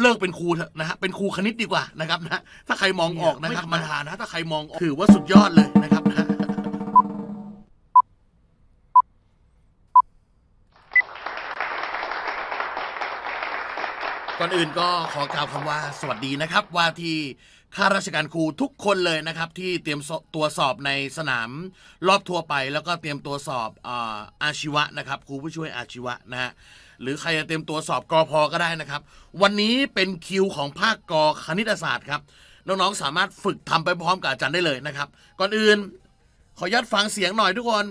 เลิกเป็นครูเถอะนะฮะ เป็นครูคณิตดีกว่านะครับนะถ้าใครมองออกนะครับ มาทานะ ถ้าใครมองออก ถือว่าสุดยอดเลยนะครับนะก่อนอื่นก็ขอกล่าวคำว่าสวัสดีนะครับ ว่าที่ข้าราชการครูทุกคนเลยนะครับ ที่เตรียมตัวสอบในสนามรอบทั่วไป แล้วก็เตรียมตัวสอบอาชีวะนะครับ ครูผู้ช่วยอาชีวะนะฮะหรือใครจะเตรียมตัวสอบกอพอก็ได้นะครับ วันนี้เป็นคิวของภาคกอคณิตศาสตร์ครับน้องๆสามารถฝึกทำไปพร้อมกับอาจารย์ได้เลยนะครับ ก่อนอื่น ขอยัดฟังเสียงหน่อย ทุกคน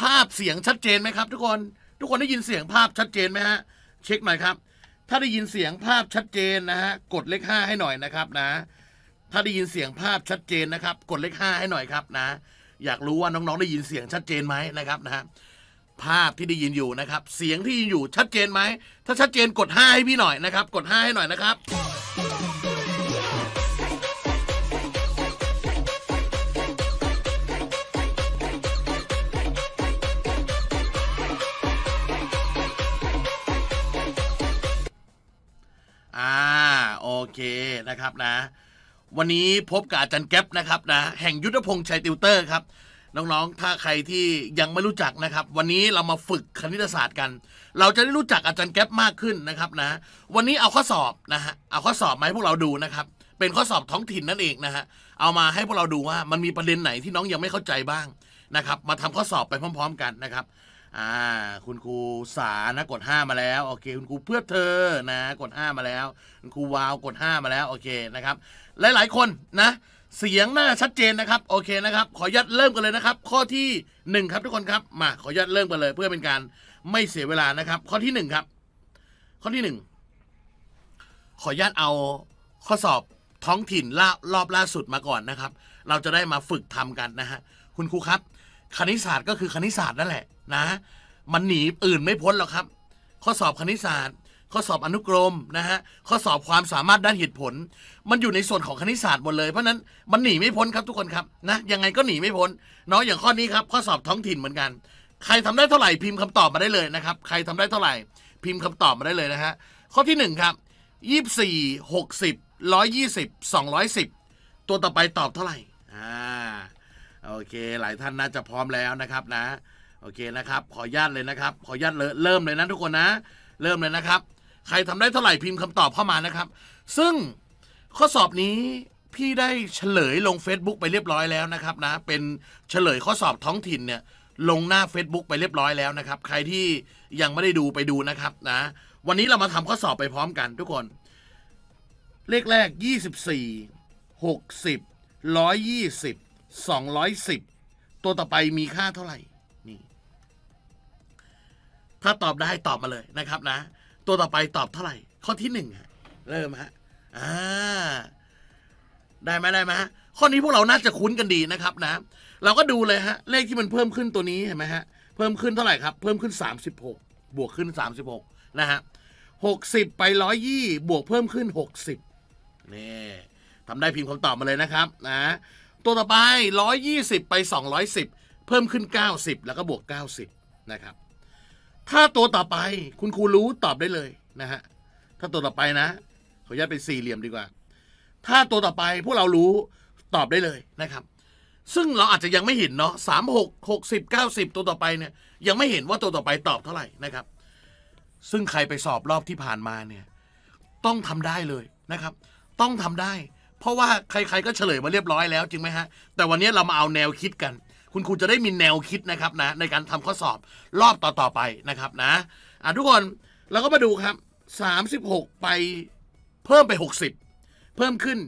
ภาพเสียงชัดเจนไหมครับ ทุกคนทุกคนได้ยินเสียงภาพชัดเจนไหมฮะเช็คหน่อยครับ ถ้าได้ยินเสียงภาพชัดเจนนะฮะกดเลขห้าให้หน่อยนะครับนะ ถ้าได้ยินเสียงภาพชัดเจนนะครับ กดเลขห้าให้หน่อยครับนะอยากรู้ว่าน้องๆได้ยินเสียงชัดเจนไหมนะครับนะฮะภาพที่ได้ยินอยู่นะครับ เสียงที่ยินอยู่ชัดเจนไหม ถ้าชัดเจนกด 5 ให้พี่หน่อยนะครับกด5ให้หน่อยนะครับอ่าโอเคนะครับนะ วันนี้พบกับอาจารย์แก๊ปนะครับนะ แห่งยุทธพงษ์ชัยติวเตอร์ครับน้องๆ ถ้าใครที่ยังไม่รู้จักนะครับ วันนี้เรามาฝึกคณิตศาสตร์กัน เราจะได้รู้จักอาจารย์แก๊ปมากขึ้นนะครับนะ วันนี้เอาข้อสอบนะฮะ เอาข้อสอบมาให้พวกเราดูนะครับ เป็นข้อสอบท้องถิ่นนั่นเองนะฮะ เอามาให้พวกเราดูว่ามันมีประเด็นไหนที่น้องยังไม่เข้าใจบ้างนะครับ มาทำข้อสอบไปพร้อม ๆ กันนะครับอ่า คุณครูสานะกด 5 มาแล้ว โอเค คุณครูเพื่อเธอนะ กด 5 มาแล้ว คุณครูวาวกด 5 มาแล้ว โอเคนะครับ หลาย ๆคนนะเสียงหน้าชัดเจนนะครับโอเคนะครับขอยัดเริ่มกันเลยนะครับ ข้อที่1ครับทุกคนครับ มาขอยัดเริ่มกันเลย เพื่อเป็นการไม่เสียเวลานะครับ ข้อที่1ครับ ข้อที่1ขอยัดเอา ข้อสอบท้องถิ่นรอบล่าสุดมาก่อนนะครับ เราจะได้มาฝึกทำกันนะฮะคุณครูครับ คณิตศาสตร์ก็คือคณิตศาสตร์นั่นแหละนะมันหนีอื่นไม่พ้นหรอกครับ ข้อสอบคณิตศาสตร์ข้อสอบอนุกรมนะฮะข้อสอบความสามารถด้านเหตุผล มันอยู่ในส่วนของคณิตศาสตร์หมดเลย เพราะนั้นมันหนีไม่พ้นครับทุกคนครับนะ ยังไงก็หนีไม่พ้น เนาะอย่างข้อนี้ครับ ข้อสอบท้องถิ่นเหมือนกัน ใครทำได้เท่าไหร่พิมพ์คำตอบมาได้เลยนะครับ ใครทำได้เท่าไหร่ พิมพ์คำตอบมาได้เลยนะฮะข้อที่ 1 ครับยี่สี่หกสิบร้อยยี่สิบสองร้อยสิบตัวต่อไปตอบเท่าไหร่อ่าโอเคหลายท่านน่าจะพร้อมแล้วนะครับนะ โอเคนะครับ ขอญาตเลยนะครับ ขอญาตเริ่มเลยนะทุกคนนะ เริ่มเลยนะครับใครทำได้เท่าไหร่พิมพ์คำตอบเข้ามานะครับ ซึ่งข้อสอบนี้พี่ได้เฉลยลง Facebook ไปเรียบร้อยแล้วนะครับนะเป็นเฉลยข้อสอบท้องถิ่นเนี่ย ลงหน้า Facebook ไปเรียบร้อยแล้วนะครับ ใครที่ยังไม่ได้ดูไปดูนะครับนะ วันนี้เรามาทำข้อสอบไปพร้อมกัน ทุกคน เลขแรก 24 60 120 210 ตัวต่อไปมีค่าเท่าไหร่นี่ถ้าตอบได้ตอบมาเลยนะครับนะตัวต่อไปตอบเท่าไหร่ข้อที่หนึ่งฮะเริ่มฮะอ่าได้ไหมได้ไหมฮะข้อนี้พวกเราน่าจะคุ้นกันดีนะครับนะ เราก็ดูเลยฮะเลขที่มันเพิ่มขึ้นตัวนี้เห็นไหมฮะ เพิ่มขึ้นเท่าไหร่ครับเพิ่มขึ้นสามสิบหกบวกขึ้นสสามิบหกนะฮะหกสิบไปร้อยยี่บวกเพิ่มขึ้นหกสิบนี่ทำได้พิมพ์คำตอบมาเลยนะครับนะตัวต่อไปร้อยยี่สิบไปสอองร้ยสิบเพิ่มขึ้นเก้าสิบแล้วก็บวกเก้าสิบนะครับถ้าตัวต่อไปคุณครูรู้ตอบได้เลยนะฮะถ้าตัวต่อไปนะขออนุญาตเป็นสี่เหลี่ยมดีกว่า ถ้าตัวต่อไปพวกเรารู้ตอบได้เลยนะครับ ซึ่งเราอาจจะยังไม่เห็นเนาะสามหกหกสิบเก้าสิบตัวต่อไปเนี่ย ยังไม่เห็นว่าตัวต่อไปตอบเท่าไหร่นะครับ ซึ่งใครไปสอบรอบที่ผ่านมาเนี่ย ต้องทำได้เลยนะครับ ต้องทำได้ เพราะว่าใครๆก็เฉลยมาเรียบร้อยแล้วจริงไหมฮะแต่วันนี้เรามาเอาแนวคิดกันคุณครูจะได้มีแนวคิดนะครับนะในการทำข้อสอบรอบต่อๆไปนะครับนะอ่ะทุกคนเราก็มาดูครับ 36 ไปเพิ่มไป 60 เพิ่มขึ้น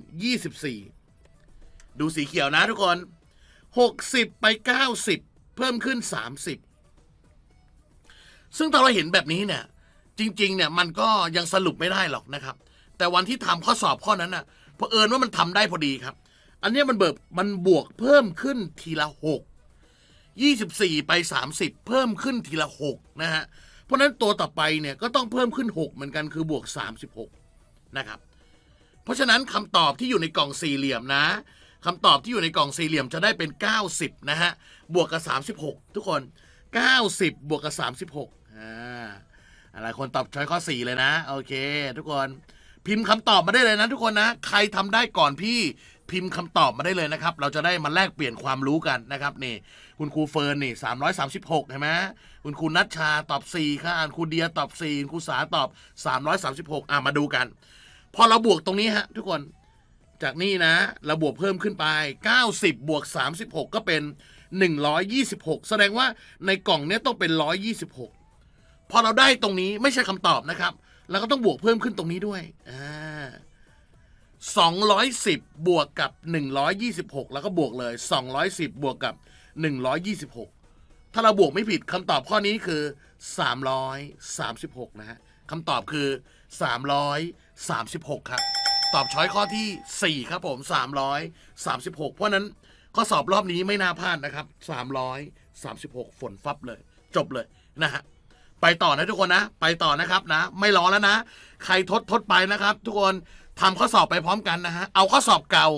24 ดูสีเขียวนะทุกคน 60 ไป 90 เพิ่มขึ้น 30 ซึ่งตอนเราเห็นแบบนี้เนี่ยจริงๆเนี่ยมันก็ยังสรุปไม่ได้หรอกนะครับ แต่วันที่ทำข้อสอบข้อนั้นน่ะเผอิญว่ามันทำได้พอดีครับ อันนี้มันเบิบมันบวกเพิ่มขึ้นทีละหก24 ไป 30 เพิ่มขึ้นทีละ6นะฮะเพราะนั้นตัวต่อไปเนี่ยก็ต้องเพิ่มขึ้น 6 เหมือนกันคือบวก 36นะครับเพราะฉะนั้นคำตอบที่อยู่ในกล่องสี่เหลี่ยมนะคำตอบที่อยู่ในกล่องสี่เหลี่ยมจะได้เป็น 90นะฮะบวกกับ 36 ทุกคน 90บวกกับ36อ่าหลายคนตอบช้อยข้อ 4 เลยนะโอเคทุกคนพิมพ์คำตอบมาได้เลยนะทุกคนนะใครทำได้ก่อนพี่พิมพ์คำตอบมาได้เลยนะครับ เราจะได้มาแลกเปลี่ยนความรู้กันนะครับ นี่คุณครูเฟิร์นนี่สามร้อยสามสิบหกใช่ไหมคุณครูนัชชาตอบสี่ค่ะคุณครูเดียตอบสี่คุณรูสาตอบสามร้อยสามสิบหกอ่ะมาดูกัน พอเราบวกตรงนี้ฮะทุกคน จากนี่นะเราบวกเพิ่มขึ้นไป 90 บวก 36 ก็เป็น 126 แสดงว่าในกล่องนี้ต้องเป็น 126พอเราได้ตรงนี้ไม่ใช่คำตอบนะครับเราก็ต้องบวกเพิ่มขึ้นตรงนี้ด้วยอ่า210 บวกกับ 126 แล้วก็บวกเลย 210 บวกกับ 126 ถ้าเราบวกไม่ผิดคำตอบข้อนี้คือ 336นะฮะคำตอบคือ 336ครับตอบช้อยข้อที่ 4 ครับผม336 เพราะนั้นข้อสอบรอบนี้ไม่น่าพลาดนะครับ 336 ฝนฟับเลย จบเลยนะฮะไปต่อนะทุกคนนะ ไปต่อนะครับนะ ไม่รอแล้วนะ ใครทดทดไปนะครับ ทุกคนทำข้อสอบไปพร้อมกันนะฮะ เอาข้อสอบเก่า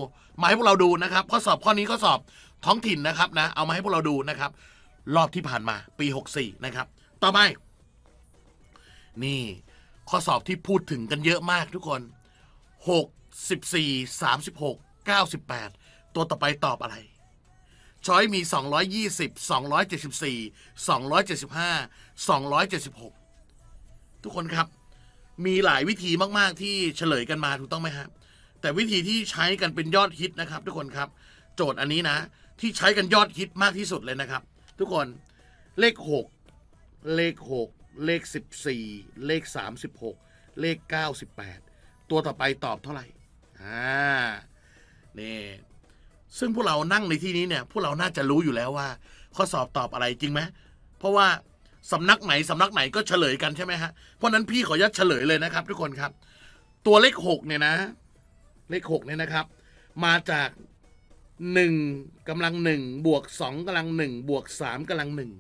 มาให้พวกเราดูนะครับ ข้อสอบข้อนี้ข้อสอบท้องถิ่นนะครับนะ เอามาให้พวกเราดูนะครับ รอบที่ผ่านมาปี 64 นะครับ ต่อไปนี่ ข้อสอบที่พูดถึงกันเยอะมากทุกคน 6 14 36 98 ตัวต่อไปตอบอะไร ช้อยมี 220 274 275 276 ทุกคนครับมีหลายวิธีมากๆ ที่เฉลยกันมา ถูกต้องไหมครับแต่วิธีที่ใช้กันเป็นยอดฮิตนะครับทุกคนครับ โจทย์อันนี้นะ ที่ใช้กันยอดฮิตมากที่สุดเลยนะครับ ทุกคนเลข 6 เลข6เลข 14 เลข 36 เลข 98 ตัวต่อไปตอบเท่าไหร่อ่านี่ซึ่งพวกเรานั่งในที่นี้เนี่ยพวกเราน่าจะรู้อยู่แล้วว่า ข้อสอบตอบอะไรจริงไหมเพราะว่าสำนักไหนสำนักไหนก็เฉลยกันใช่ไหมฮะเพราะนั้นพี่ขอยัดเฉลยเลยนะครับ ทุกคนครับ ตัวเลขหกเนี่ยนะ เลขหกเนี่ยนะครับ มาจากหนึ่งกำลังหนึ่งบวกสองกำลังหนึ่งบวกสามกำลังหนึ่ง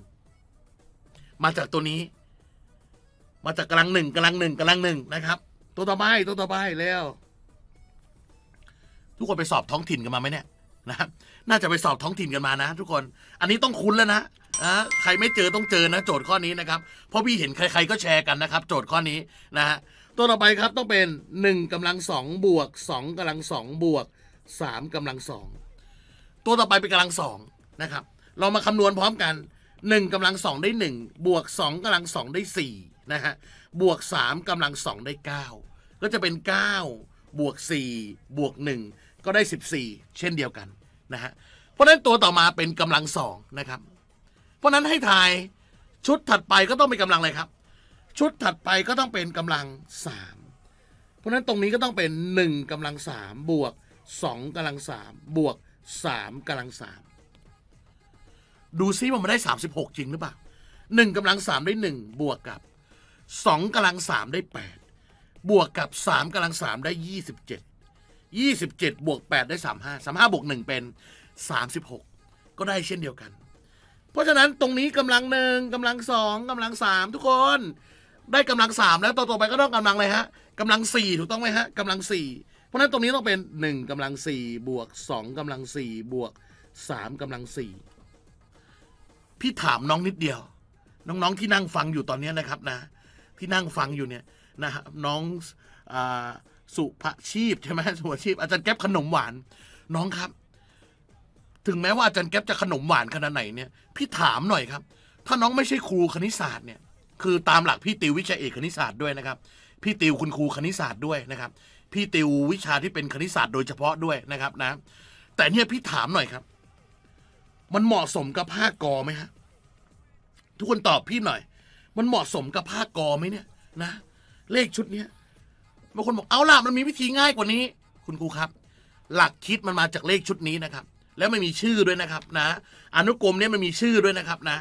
มาจากตัวนี้ มาจากกำลังหนึ่งกำลังหนึ่งกำลังหนึ่งนะครับตัวต่อไปตัวต่อไปแล้วทุกคนไปสอบท้องถิ่นกันมาไหมเนี่ยนะครับน่าจะไปสอบท้องถิ่นกันมานะ ทุกคนอันนี้ต้องคุ้นแล้วนะอะใครไม่เจอต้องเจอนะ โจทย์ข้อนี้นะครับ เพราะพี่เห็นใครๆก็แชร์กันนะครับ โจทย์ข้อนี้นะฮะตัวต่อไปครับต้องเป็น 1กำลัง2บวก2กำลัง2บวก3กำลัง2ตัวต่อไปเป็นกำลัง2นะครับเรามาคำนวณพร้อมกัน1กำลัง2ได้1บวก2กำลัง2ได้4นะฮะบวก3กำลัง2ได้ 9 ก็จะเป็น9บวก4บวก1ก็ได้ 14 เช่นเดียวกันนะฮะเพราะฉะนั้นตัวต่อมาเป็นกำลัง2นะครับราะนั้นให้ถ่ายชุดถัดไปก็ต้องเป็นกำลังอะไรครับ ชุดถัดไปก็ต้องเป็นกำลังสามเพราะนั้นตรงนี้ก็ต้องเป็นหนึ่งกำลังสามบวกสองกำลังสามบวกสามกำลังสามดูซิว่ามันได้สามสิบหกจริงหรือเปล่าหนึ่งกำลังสามได้หนึ่งบวกกับสองกำลังสามได้แปดบวกกับสามกำลังสามได้ยี่สิบเจ็ดยี่สิบเจ็ดบวกแปดได้สามห้าสามห้าบวกหนึ่งเป็นสามสิบหกก็ได้เช่นเดียวกันเพราะฉะนั้นตรงนี้กำลังหนึ่งกำลังสองกำลังสามทุกคนได้กำลังสามแล้วต่อต่อไปก็ต้องกำลังเลยฮะกำลังสี่ถูกต้องไหมฮะกำลังสี่เพราะฉะนั้นตรงนี้ต้องเป็นหนึ่งกำลังสี่บวกสองกำลังสี่บวกสามกำลังสี่พี่ถามน้องนิดเดียว น้องๆที่นั่งฟังอยู่ตอนนี้นะครับนะที่นั่งฟังอยู่เนี่ยนะฮะน้องอสุภาชีพใช่ไหมสุภาชีพ อาจารย์แก๊บขนมหวานน้องครับถึงแม้ว่าอาจารย์แก๊ปจะขนมหวานขนาดไหนเนี่ย พี่ถามหน่อยครับ ถ้าน้องไม่ใช่ครูคณิตศาสตร์เนี่ย คือตามหลักพี่ติววิชาเอกคณิตศาสตร์ด้วยนะครับ พี่ติวคุณครูคณิตศาสตร์ด้วยนะครับ พี่ติววิชาที่เป็นคณิตศาสตร์โดยเฉพาะด้วยนะครับนะ แต่เนี่ยพี่ถามหน่อยครับ มันเหมาะสมกับภาคกอไหมฮะ ทุกคนตอบพี่หน่อย มันเหมาะสมกับภาคกอไหมเนี่ยนะ เลขชุดเนี้ยบางคนบอกเอาล่ะ มันมีวิธีง่ายกว่านี้ คุณครูครับ หลักคิดมันมาจากเลขชุดนี้นะครับแล้วไม่มีชื่อด้วยนะครับนะ อนุกรมเนี่ยมันมีชื่อด้วยนะครับนะ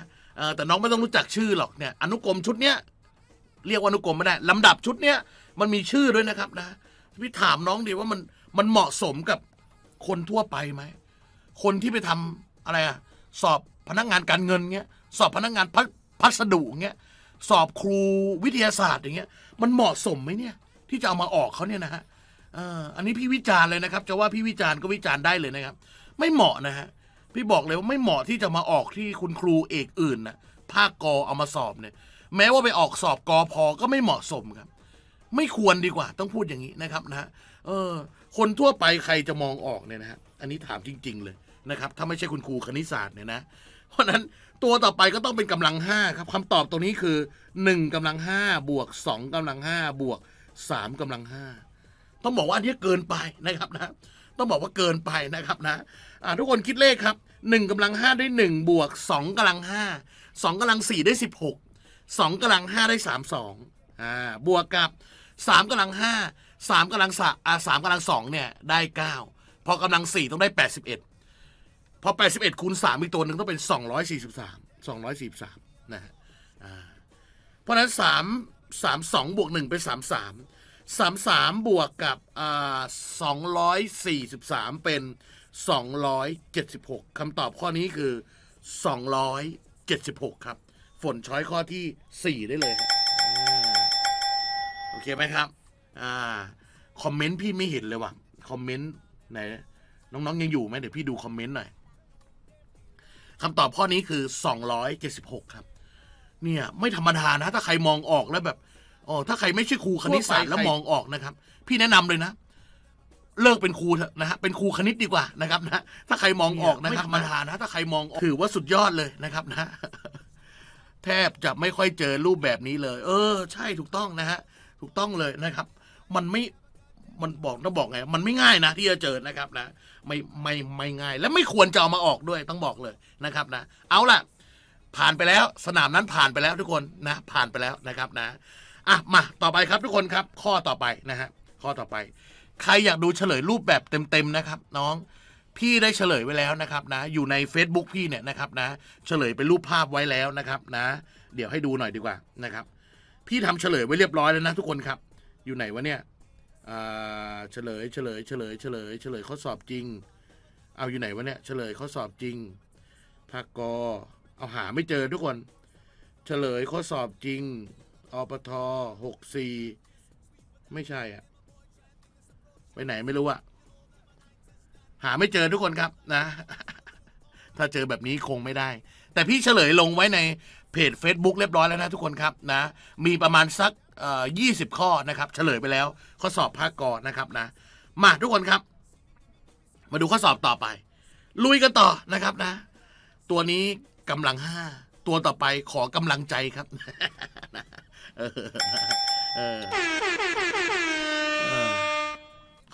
แต่น้องไม่ต้องรู้จักชื่อหรอกเนี่ยอนุกรมชุดเนี้ยเรียกว่าอนุกรมไม่ได้ลำดับชุดเนี้ยมันมีชื่อด้วยนะครับนะพี่ถามน้องดีว่ามันมันเหมาะสมกับคนทั่วไปไหมคนที่ไปทำอะไรอะสอบพนักงานการเงินเงี้ยสอบพนักงานพัสดุเงี้ยสอบครูวิทยาศาสตร์อย่างเงี้ย มันเหมาะสมไหมเนี่ย ที่จะเอามาออกเขาเนี่ยนะฮะอันนี้พี่วิจารณ์เลยนะครับจะว่าพี่วิจารณ์ก็วิจารณ์ได้เลยนะครับไม่เหมาะนะฮะพี่บอกเลยว่าไม่เหมาะที่จะมาออกที่คุณครูเอกอื่นนะภาคกอเอามาสอบเนี่ย แม้ว่าไปออกสอบกอพอก็ไม่เหมาะสมครับ ไม่ควรดีกว่า ต้องพูดอย่างนี้นะครับนะฮะเออ คนทั่วไปใครจะมองออกเนี่ยนะฮะ อันนี้ถามจริง ๆ เลยนะครับ ถ้าไม่ใช่คุณครูคณิตศาสตร์เนี่ยนะ เพราะนั้นตัวต่อไปก็ต้องเป็นกำลังห้าครับคำตอบตรงนี้คือ1กำลังห้าบวก2กำลังห้าบวก3กำลังห้าต้องบอกว่าอันนี้เกินไปนะครับนะต้องบอกว่าเกินไปนะครับนะทุกคนคิดเลขครับ 1กำลัง 5 ได้ 1 บวก 2กำลัง 5 2กำลัง 4 ได้ 16 2กำลัง 5 ได้ 3 2อ่าบวกกับ 3กำลัง 5 3กำลังสอ่าสามกำลัง2เนี่ยได้9พอกำลัง 4 ต้องได้ 81พอ81 คูณ3อีกตัวหนึ่งต้องเป็น 243 243นะฮะเพราะนั้น 3 3 2บวก1เป็น33สามสามบวกกับอ่าสองร้อยสี่สิบสามเป็นสองร้อยเจ็ดสิบหกคำตอบข้อนี้คือสองร้อยเจ็ดสิบหกครับ ฝนช้อยข้อที่สี่ได้เลยครับโอเคไหมครับอ่าคอมเมนต์พี่ไม่เห็นเลยว่ะ คอมเมนต์ไหนน้อง ๆ ยังอยู่ไหมเดี๋ยวพี่ดูคอมเมนต์หน่อยคำตอบข้อนี้คือสสอองร้ยเจ็ดิบหกครับ เนี่ยไม่ธรรมดานะ ถ้าใครมองออกแล้วแบบอ๋อถ้าใครไม่ใช่ครูคณิตศาสตร์แล้วมองออกนะครับ พี่แนะนำเลยนะ เลิกเป็นครูเถอะนะฮะ เป็นครูคณิตดีกว่านะครับ นะ ถ้าใครมองออกนะครับ มาทานะ ถ้าใครมองออก ถือว่าสุดยอดเลยนะครับนะ แทบจะไม่ค่อยเจอรูปแบบนี้เลย เออ ใช่ ถูกต้องนะฮะ ถูกต้องเลยนะครับ มันไม่ มันบอกต้องบอกไง มันไม่ง่าย นะที่จะเจอนะครับ นะ ไม่ ไม่ ไม่ง่าย และไม่ควรจะเอามาออกด้วย ต้องบอกเลยนะครับนะ เอาล่ะ ผ่านไปแล้ว สนามนั้นผ่านไปแล้ว ทุกคนนะ ผ่านไปแล้วนะครับ นะอ่ะมาต่อไปครับทุกคนครับข้อต่อไปนะฮะข้อต่อไป ใครอยากดูเฉลยรูปแบบเต็มๆนะครับ น้องพี่ได้เฉลยไว้แล้วนะครับนะอยู่ใน Facebook พี่เนี่ยนะครับนะเฉลยเป็นรูปภาพไว้แล้วนะครับนะเดี๋ยวให้ดูหน่อยดีกว่านะครับพี่ทำเฉลยไว้เรียบร้อยแล้วนะทุกคนครับอยู่ไหนวะเนี่ยเฉลยเฉลยเฉลยเฉลยเฉลยข้อสอบจริง เอาอยู่ไหนวะเนี่ยเฉลยข้อสอบจริงภาคกอเอาหาไม่เจอทุกคน เฉลยข้อสอบจริงอปทหกสี่ไม่ใช่อ่ะไปไหนไม่รู้อ่ะหาไม่เจอทุกคนครับ นะ ถ้าเจอแบบนี้คงไม่ได้ แต่พี่เฉลยลงไว้ในเพจ Facebook เรียบร้อยแล้วนะทุกคนครับนะมีประมาณสักยี่สิบข้อนะครับ เฉลยไปแล้ว ข้อสอบภาคกอนะครับ นะ มาทุกคนครับ มาดูข้อสอบต่อไป ลุยกันต่อนะครับนะ ตัวนี้กำลังห้า ตัวต่อไปขอกำลังใจครับ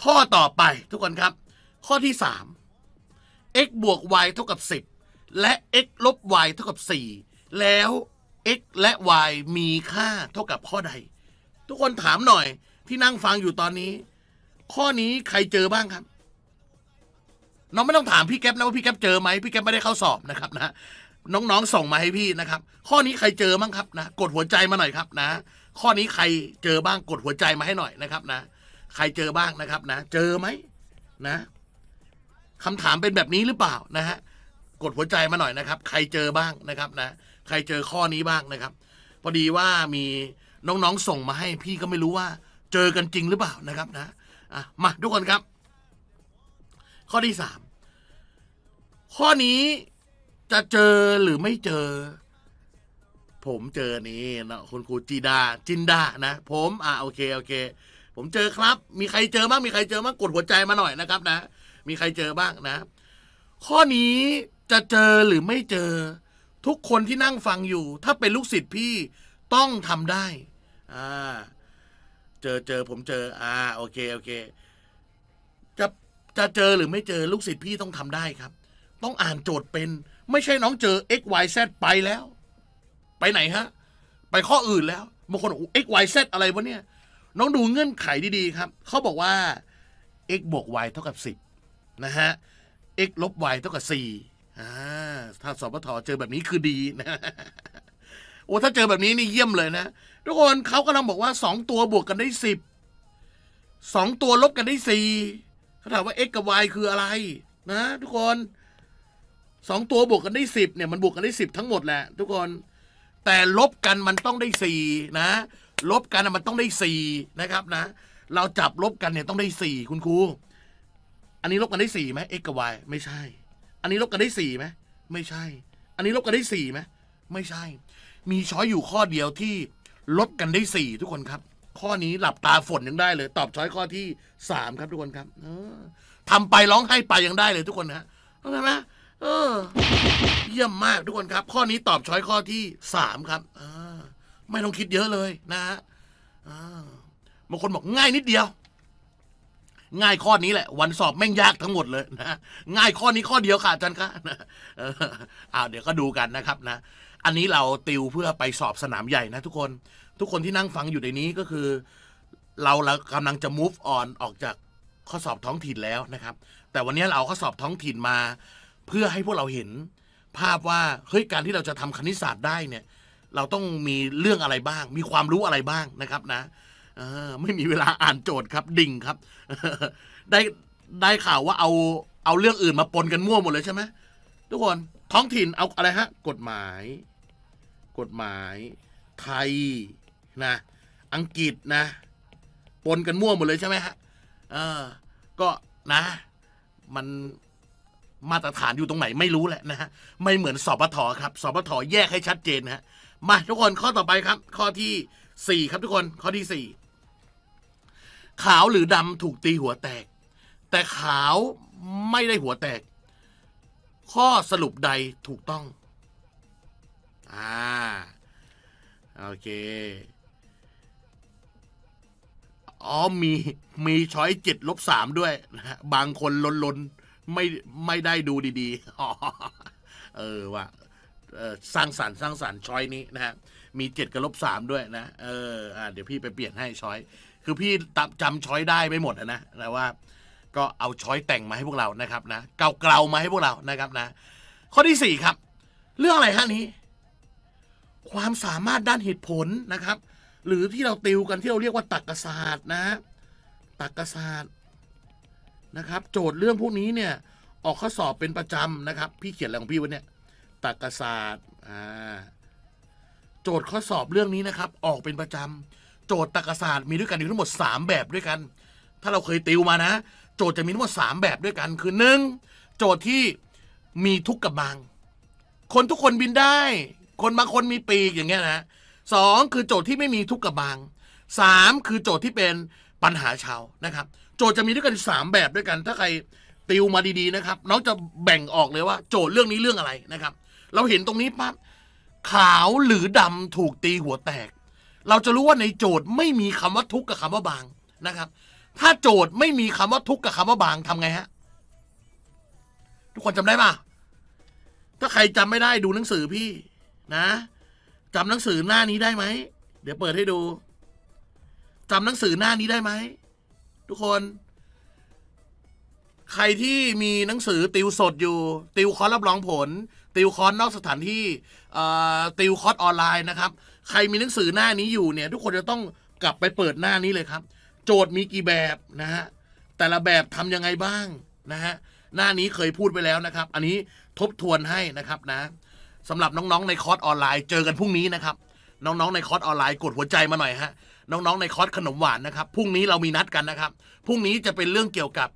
ข้อต่อไปทุกคนครับ ข้อที่สาม x บวก y เท่ากับสิบและ x ลบ y เท่ากับสี่แล้ว x และ y มีค่าเท่ากับข้อใด ทุกคนถามหน่อยที่นั่งฟังอยู่ตอนนี้ ข้อนี้ใครเจอบ้างครับ น้องไม่ต้องถามพี่แก๊ปนะว่าพี่แก๊ปเจอไหมพี่แก๊ปไม่ได้เข้าสอบนะครับนะน้องๆส่งมาให้พี่นะครับ ข้อนี้ใครเจอบ้างครับนะ กดหัวใจมาหน่อยครับ นะ ข้อนี้ใครเจอบ้าง กดหัวใจมาให้หน่อยนะครับ นะ ใครเจอบ้างนะครับ นะ เจอไหมนะคำถามเป็นแบบนี้หรือเปล่านะฮะ กดหัวใจมาหน่อยนะครับ ใครเจอบ้างนะครับ นะ ใครเจอข้อนี้บ้างนะครับ พอดีว่ามีน้องๆส่งมาให้พี่ก็ไม่รู้ว่า เจอกันจริงหรือเปล่านะครับ นะอะมาทุกคนครับ ข้อที่สามข้อนี้จะเจอหรือไม่เจอ ผมเจอนี่นะคุณครูจีดา จินดานะ ผม อ่ะโอเค โอเค ผมเจอครับ มีใครเจอบ้างมีใครเจอบ้างกดหัวใจมาหน่อยนะครับนะมีใครเจอบ้างนะข้อนี้จะเจอหรือไม่เจอ ทุกคนที่นั่งฟังอยู่ ถ้าเป็นลูกศิษย์พี่ต้องทำได้อ่าเจอเจอ ผมเจออ่าโอเคโอเค จะ จะเจอหรือไม่เจอลูกศิษย์พี่ต้องทำได้ครับ ต้องอ่านโจทย์เป็นไม่ใช่น้องเจอ x y z ไปแล้ว ไปไหนฮะไปข้ออื่นแล้วบางคนอ x y z อะไรวะเนี่ย น้องดูเงื่อนไขดี ๆ ครับ เขาบอกว่า x บวก y เท่ากับ10นะฮะ x ลบ y เท่ากับ4อ่าถ้าสอบทเจอแบบนี้คือดีนะโอ้ถ้าเจอแบบนี้นี่เยี่ยมเลยนะ ทุกคนเขากำลังบอกว่า 2 ตัวบวกกันได้10 2ตัวลบกันได้4เขาถามว่า x กับ y คืออะไรนะ ทุกคนสองตัวบวกกันได้สิบเนี่ยมันบวกกันได้สิบทั้งหมดแหละทุกคนแต่ลบกันมันต้องได้สี่นะ ลบกันมันต้องได้สี่นะครับนะเราจับลบกันเนี่ยต้องได้สี่คุณครูอันนี้ลบกันได้สี่ไหม x กับ y ไม่ใช่ อันนี้ลบกันได้สี่ไหมไม่ใช่ อันนี้ลบกันได้สี่ไหมไม่ใช่ มีช้อยอยู่ข้อเดียวที่ลบกันได้สี่ทุกคนครับ ข้อนี้หลับตาฝนยังได้เลย ตอบช้อยข้อที่สามครับ ทุกคนครับทำไปร้องไห้ไปยังได้เลย ทุกคนนะเข้าใจไหมเยี่ยมมากทุกคนครับ ข้อนี้ตอบช้อยข้อที่สามครับอไม่ต้องคิดเยอะเลยนะฮะบางคนบอกง่ายนิดเดียว ง่ายข้อนี้แหละ วันสอบแม่งยากทั้งหมดเลยนะง่ายข้อนี้ข้อเดียวค่ะจันค่คะนะเอ่าเดี๋ยวก็ดูกันนะครับ นะ อันนี้เราติวเพื่อไปสอบสนามใหญ่นะทุกคน ทุกคนที่นั่งฟังอยู่ในนี้ก็คือ เราเรากำลังจะ move on ออกจากข้อสอบท้องถิ่นแล้วนะครับ แต่วันนี้เราเอาข้อสอบท้องถิ่นมาเพื่อให้พวกเราเห็นภาพว่าเฮ้ยการที่เราจะทำคณิตศาสตร์ได้เนี่ย เราต้องมีเรื่องอะไรบ้าง มีความรู้อะไรบ้างนะครับนะไม่มีเวลาอ่านโจทย์ครับดิ่งครับได้ได้ข่าวว่าเอา เอาเรื่องอื่นมาปนกันมั่วหมดเลยใช่ไหมทุกคนท้องถิ่นเอาอะไรฮะกฎหมาย กฎหมายไทยนะ อังกฤษนะ ปนกันมั่วหมดเลยใช่ไหมฮะเออก็นะมันมาตรฐานอยู่ตรงไหนไม่รู้แหละนะฮะ ไม่เหมือนสอบปทครับ สอบปทแยกให้ชัดเจนนะฮะ มาทุกคนข้อต่อไปครับ ข้อที่ 4 ครับทุกคนข้อที่ 4 ขาวหรือดำถูกตีหัวแตก แต่ขาวไม่ได้หัวแตก ข้อสรุปใดถูกต้อง อ่า โอเค อ๋อมีมีช้อยเจ็ดลบสามด้วยนะฮะ บางคนลนลนไม่ไม่ได้ดูดีๆเออว่าสร้างสรรค์สร้างสรรค์ช้อยนี้นะฮะมีเจ็ดกับลบสามด้วยนะเอออ่าเดี๋ยวพี่ไปเปลี่ยนให้ช้อยคือพี่จำช้อยได้ไม่หมดนะแต่ว่า ก็เอาช้อยแต่งมาให้พวกเรานะครับนะเกาเกลามาให้พวกเรานะครับนะข้อที่สี่ครับ เรื่องอะไรฮะนี้ ความสามารถด้านเหตุผลนะครับ หรือที่เราติวกันที่เราเรียกว่าตรรกศาสตร์นะ ตรรกศาสตร์นะครับโจทย์เรื่องพวกนี้เนี่ยออกข้อสอบเป็นประจำนะครับ พี่เขียนอะไรของพี่วัเนี้ยตรรกศาสตร์อ่าโจทย์ข้อสอบเรื่องนี้นะครับ ออกเป็นประจำโจทย์ตรรกศาสตร์มีด้วยกันอยู่ทั้งหมด 3 แบบด้วยกัน ถ้าเราเคยติวมานะ โจทย์จะมีทั้งหมด3แบบด้วยกัน คือ 1. โจทย์ที่มีทุกกับบางคนทุกคนบินได้ คนบางคนมีปีกอย่างเงี้ยนะสองคือโจทย์ที่ไม่มีทุกกับบางสามคือโจทย์ที่เป็นปัญหาชาวนะครับโจทย์ จะมีด้วยกันสามแบบด้วยกัน ถ้าใคร ติวมาดีๆนะครับน้องจะแบ่งออกเลยว่า โจทย์เรื่องนี้เรื่องอะไรนะครับ เราเห็นตรงนี้ปั๊บขาวหรือดำถูกตีหัวแตก เราจะรู้ว่าในโจทย์ ไม่มีคำว่าทุกข์กับคำว่าบางนะครับ ถ้าโจทย์ ไม่มีคำว่าทุกข์กับคำว่าบางทำไงฮะทุกคนจำได้ปะถ้าใครจำไม่ได้ดูหนังสือพี่นะ จำหนังสือหน้านี้ได้ไหมเดี๋ยวเปิดให้ดู จำหนังสือหน้านี้ได้ไหมทุกคน ใครที่มีหนังสือติวสดอยู่ ติวคอร์สรับรองผล ติวคอร์สนอกสถานที่ติวคอร์สออนไลน์นะครับใครมีหนังสือหน้านี้อยู่เนี่ย ทุกคนจะต้องกลับไปเปิดหน้านี้เลยครับ โจทย์มีกี่แบบนะฮะแต่ละแบบทำยังไงบ้างนะฮะหน้านี้เคยพูดไปแล้วนะครับ อันนี้ทบทวนให้นะครับนะสำหรับน้องๆในคอร์สออนไลน์ เจอกันพรุ่งนี้นะครับน้องๆ ในคอร์สออนไลน์กดหัวใจมาหน่อยฮะน้องๆ ในคอร์สขนมหวานนะครับ พรุ่งนี้เรามีนัดกันนะครับ พรุ่งนี้จะเป็นเรื่องเกี่ยวกับ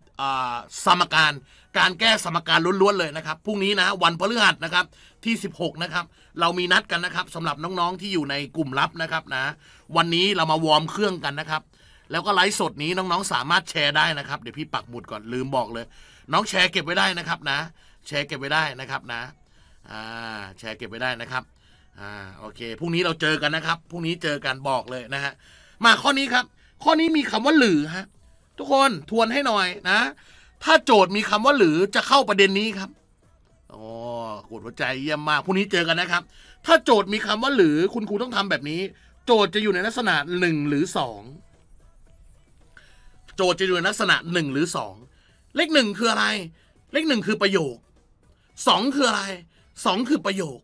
สมการ การแก้สมการล้วนๆเลยนะครับ พรุ่งนี้นะวันพฤหัสนะครับที่ 16 นะครับ เรามีนัดกันนะครับสำหรับน้องๆที่อยู่ในกลุ่มลับนะครับนะ วันนี้เรามาวอร์มเครื่องกันนะครับ แล้วก็ไลฟ์สดนี้น้องๆ สามารถแชร์ได้นะครับ เดี๋ยวพี่ปักหมุดก่อนลืมบอกเลย น้องแชร์เก็บไว้ได้นะครับนะ แชร์เก็บไว้ได้นะครับนะอ่าแชร์เก็บไว้ได้นะครับอ่าโอเคพรุ่งนี้เราเจอกันนะครับพรุ่งนี้เจอกันบอกเลยนะฮะมาข้อนี้ครับข้อนี้มีคำว่าหรือฮะทุกคนทวนให้หน่อยนะ ถ้าโจทย์มีคำว่าหรือจะเข้าประเด็นนี้ครับโอ้กดหัวใจเยี่ยมมากพรุ่งนี้เจอกันนะครับ ถ้าโจทย์มีคำว่าหรือ คุณครูต้องทำแบบนี้ โจทย์จะอยู่ในลักษณะหนึ่งหรือสองโจทย์จะอยู่ในลักษณะหนึ่งหรือสองเลขหนึ่งคืออะไร เลขหนึ่งคือประโยคสองคืออะไรสองคือประโยค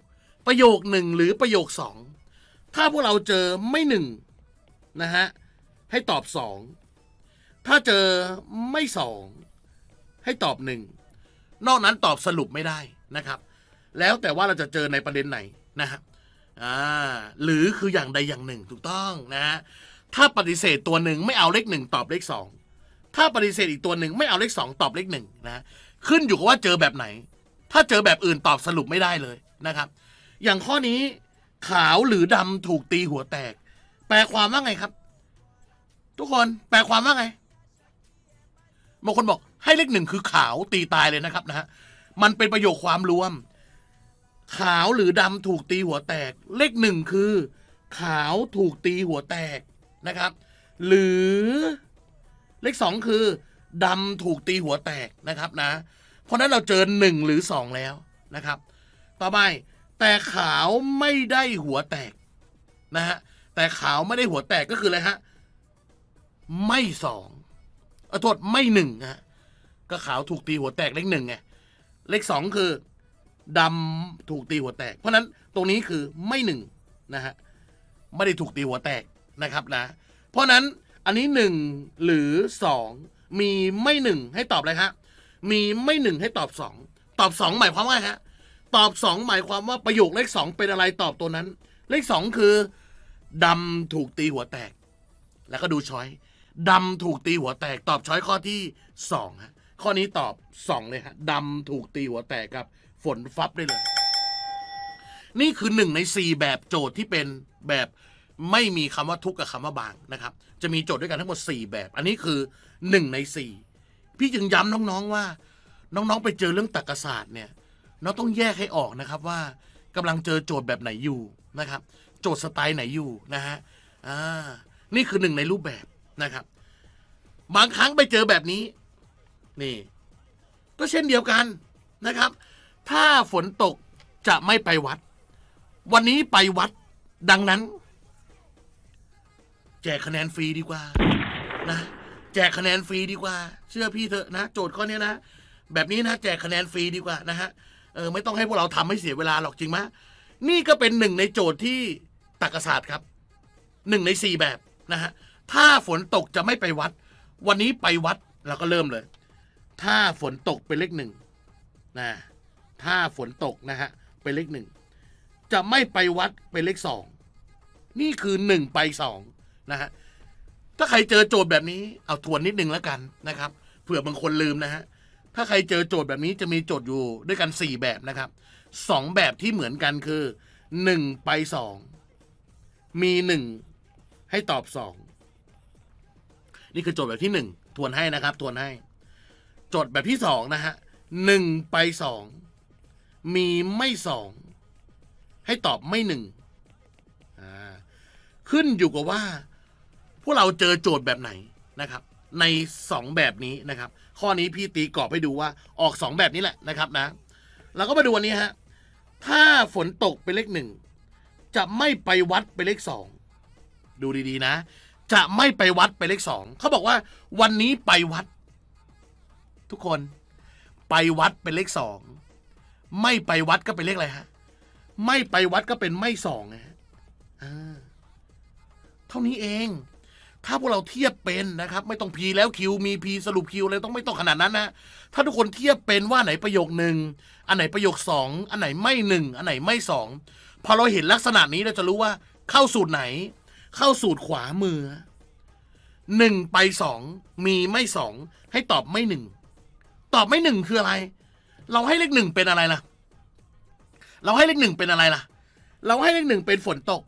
ประโยคหนึ่งหรือประโยคสองถ้าพวกเราเจอไม่หนึ่งนะฮะให้ตอบสองถ้าเจอไม่สองให้ตอบหนึ่งนอกนั้นตอบสรุปไม่ได้นะครับแล้วแต่ว่าเราจะเจอในประเด็นไหนนะฮะอ่าหรือคืออย่างใดอย่างหนึ่งถูกต้องนะฮะถ้าปฏิเสธตัวหนึ่งไม่เอาเลขหนึ่งตอบเลขสองถ้าปฏิเสธอีกตัวหนึ่งไม่เอาเลขสองตอบเลขหนึ่งนะขึ้นอยู่กับว่าเจอแบบไหน ถ้าเจอแบบอื่นตอบสรุปไม่ได้เลยนะครับอย่างข้อนี้ขาวหรือดำถูกตีหัวแตกแปลความว่าไงครับ ทุกคนแปลความว่าไงบางคนบอกให้เลขหนึ่งคือขาวตีตายเลยนะครับนะฮะมันเป็นประโยคความรวม ขาวหรือดำถูกตีหัวแตก เลขหนึ่งคือขาวถูกตีหัวแตกนะครับ หรือเลขสองคือดำถูกตีหัวแตกนะครับ นะ เพราะนั้นเราเจอหนึ่งหรือสองแล้วนะครับ ต่อไปแต่ขาวไม่ได้หัวแตกนะฮะแต่ขาวไม่ได้หัวแตกก็คืออะไรฮะไม่สองอโทษไม่หนึ่งฮะก็ขาวถูกตีหัวแตกเลขหนึ่งไงเลขสองคือดำถูกตีหัวแตก เพราะนั้นตรงนี้คือไม่หนึ่งนะฮะไม่ได้ถูกตีหัวแตกนะครับนะเพราะนั้นอันนี้หนึ่งหรือสองมีไม่หนึ่งให้ตอบเลยฮะมีไม่หนึ่งให้ตอบสองตอบสองหมายความว่าฮะตอบสองหมายความว่าประโยคเลขสองเป็นอะไรตอบตัวนั้น เลขสองคือดำถูกตีหัวแตก แล้วก็ดูช้อยดำถูกตีหัวแตก ตอบช้อยข้อที่สองฮะข้อนี้ตอบสองเลยฮะดำถูกตีหัวแตกกับฝนฟับได้เลย นี่คือหนึ่งในสี่แบบโจทย์ที่เป็นแบบไม่มีคำว่าทุกกับคำว่าบางนะครับ จะมีโจทย์ด้วยกันทั้งหมดสี่แบบ อันนี้คือหนึ่งในสี่พี่จึงย้ำน้องๆว่าน้องๆไปเจอเรื่องตรรกศาสตร์เนี่ยน้องต้องแยกให้ออกนะครับว่ากำลังเจอโจทย์แบบไหนอยู่นะครับโจทย์สไตล์ไหนอยู่นะฮะ อ่า นี่คือหนึ่งในรูปแบบนะครับ บางครั้งไปเจอแบบนี้ นี่ ก็เช่นเดียวกันนะครับ ถ้าฝนตกจะไม่ไปวัด วันนี้ไปวัด ดังนั้น แจกคะแนนฟรีดีกว่า นะ แจกคะแนนฟรีดีกว่า เชื่อพี่เถอะนะ โจทย์ข้อนี้นะ แบบนี้นะ แจกคะแนนฟรีดีกว่านะฮะ เออไม่ต้องให้พวกเราทำให้เสียเวลาหรอกจริงไหมนี่ก็เป็นหนึ่งในโจทย์ที่ตรกศาสตร์ครับหนึ่งในสี่แบบนะฮะถ้าฝนตกจะไม่ไปวัด วันนี้ไปวัดเราก็เริ่มเลย ถ้าฝนตกเป็นเลขหนึ่งนะถ้าฝนตกนะฮะเป็นเลขหนึ่งจะไม่ไปวัดเป็นเลขสองนี่คือหนึ่งไปสองนะฮะถ้าใครเจอโจทย์แบบนี้ เอาทวนนิดนึงแล้วกันนะครับ เผื่อบางคนลืมนะฮะถ้าใครเจอโจทย์แบบนี้จะมีโจทย์อยู่ด้วยกัน 4 แบบนะครับ 2 แบบที่เหมือนกันคือ1ไป2มีหนึ่งให้ตอบสองนี่คือโจทย์แบบที่หนึ่งทวนให้นะครับ ทวนให้ โจทย์แบบที่สองนะฮะหนึ่งไปสองมีไม่สองให้ตอบไม่หนึ่งขึ้นอยู่กับว่า พวกเราเจอโจทย์แบบไหนนะครับ ในสองแบบนี้นะครับ ข้อนี้พี่ตีกรอบให้ดูว่าออกสองแบบนี้แหละนะครับนะเราก็มาดูวันนี้ฮะถ้าฝนตกเป็นเลขหนึ่งจะไม่ไปวัดไปเลขสองดูดีๆนะ จะไม่ไปวัดไปเลขสองเขาบอกว่า วันนี้ไปวัด ทุกคน ไปวัดเป็นเลขสองไม่ไปวัดก็เป็นเลขอะไรฮะไม่ไปวัดก็เป็นไม่สองนะฮะเท่านี้เอง ถ้าพวกเราเทียบเป็นนะครับไม่ต้องพีแล้วคิวมีพีสรุปคิวเลยต้องไม่ต้องขนาดนั้นนะถ้าทุกคนเทียบเป็นว่าไหนประโยคหนึ่งอันไหนประโยคสองอันไหนไม่หนึ่งอันไหนไม่สองพอเราเห็นลักษณะนี้เราจะรู้ว่าเข้าสูตรไหน เข้าสูตรขวามือหนึ่งไปสองมีไม่สองให้ตอบไม่หนึ่งตอบไม่หนึ่งคืออะไร เราให้เลขหนึ่งเป็นอะไรล่ะ เราให้เลขหนึ่งเป็นอะไรล่ะ เราให้เลขหนึ่งเป็นฝนตก